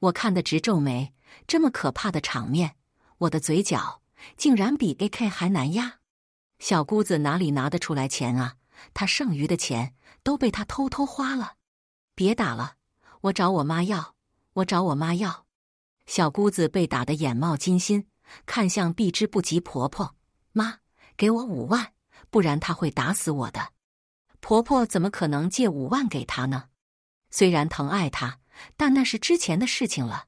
我看得直皱眉，这么可怕的场面，我的嘴角竟然比 AK 还难压。小姑子哪里拿得出来钱啊？她剩余的钱都被他偷偷花了。别打了，我找我妈要，我找我妈要。小姑子被打得眼冒金星。看向避之不及婆婆，妈给我五万，不然他会打死我的。婆婆怎么可能借五万给他呢？虽然疼爱他，但那是之前的事情了。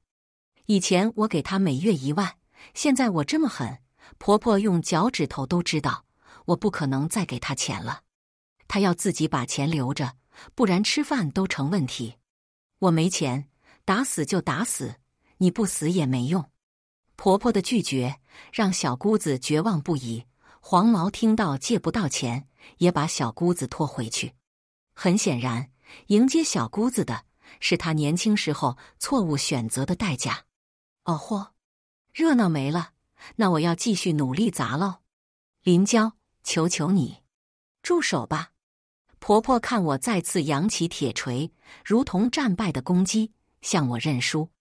以前我给他每月一万，现在我这么狠，婆婆用脚趾头都知道，我不可能再给他钱了。他要自己把钱留着，不然吃饭都成问题。我没钱，打死就打死，你不死也没用。婆婆的拒绝让小姑子绝望不已。黄毛听到借不到钱，也把小姑子拖回去。很显然，迎接小姑子的是他年轻时候错误选择的代价。哦豁，热闹没了，那我要继续努力砸喽。林娇，求求你，住手吧！婆婆看我再次扬起铁锤，如同战败的公鸡，向我认输。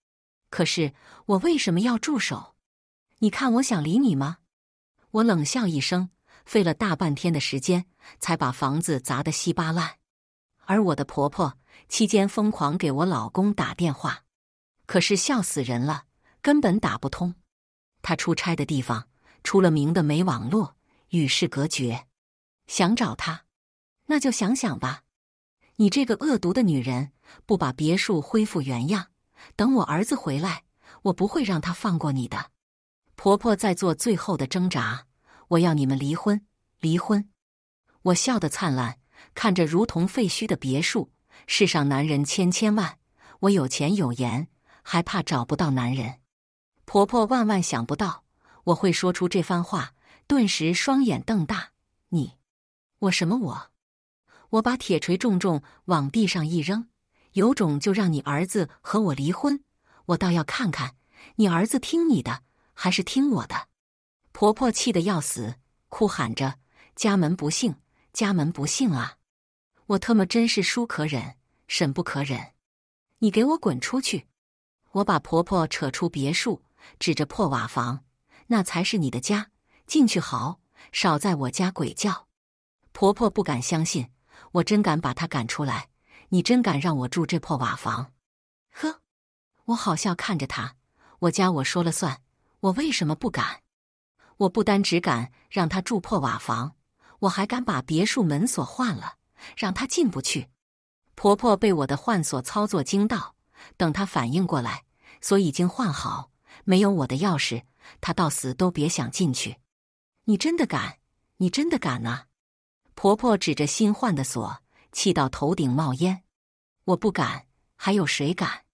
可是我为什么要住手？你看我想理你吗？我冷笑一声，费了大半天的时间才把房子砸得稀巴烂。而我的婆婆期间疯狂给我老公打电话，可是笑死人了，根本打不通。他出差的地方出了名的没网络，与世隔绝，想找他，那就想想吧。你这个恶毒的女人，不把别墅恢复原样。等我儿子回来，我不会让他放过你的。婆婆在做最后的挣扎，我要你们离婚！离婚！我笑得灿烂，看着如同废墟的别墅。世上男人千千万，我有钱有颜，还怕找不到男人？婆婆万万想不到我会说出这番话，顿时双眼瞪大。你，我什么我？我把铁锤重重往地上一扔。有种就让你儿子和我离婚，我倒要看看你儿子听你的还是听我的。婆婆气得要死，哭喊着：“家门不幸，家门不幸啊！”我特么真是叔可忍，婶不可忍。你给我滚出去！我把婆婆扯出别墅，指着破瓦房：“那才是你的家，进去好，少在我家鬼叫。”婆婆不敢相信，我真敢把她赶出来。你真敢让我住这破瓦房？呵，我好笑看着他。我家我说了算，我为什么不敢？我不单只敢让他住破瓦房，我还敢把别墅门锁换了，让他进不去。婆婆被我的换锁操作惊到，等她反应过来，锁已经换好，没有我的钥匙，她到死都别想进去。你真的敢？你真的敢啊？婆婆指着新换的锁，气到头顶冒烟。我不敢，还有谁敢？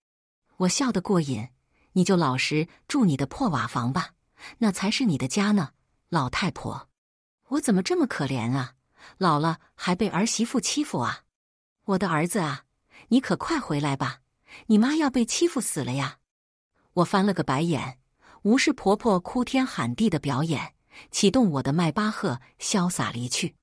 我笑得过瘾，你就老实住你的破瓦房吧，那才是你的家呢，老太婆。我怎么这么可怜啊？老了还被儿媳妇欺负啊？我的儿子啊，你可快回来吧，你妈要被欺负死了呀！我翻了个白眼，无视婆婆哭天喊地的表演，启动我的迈巴赫，潇洒离去。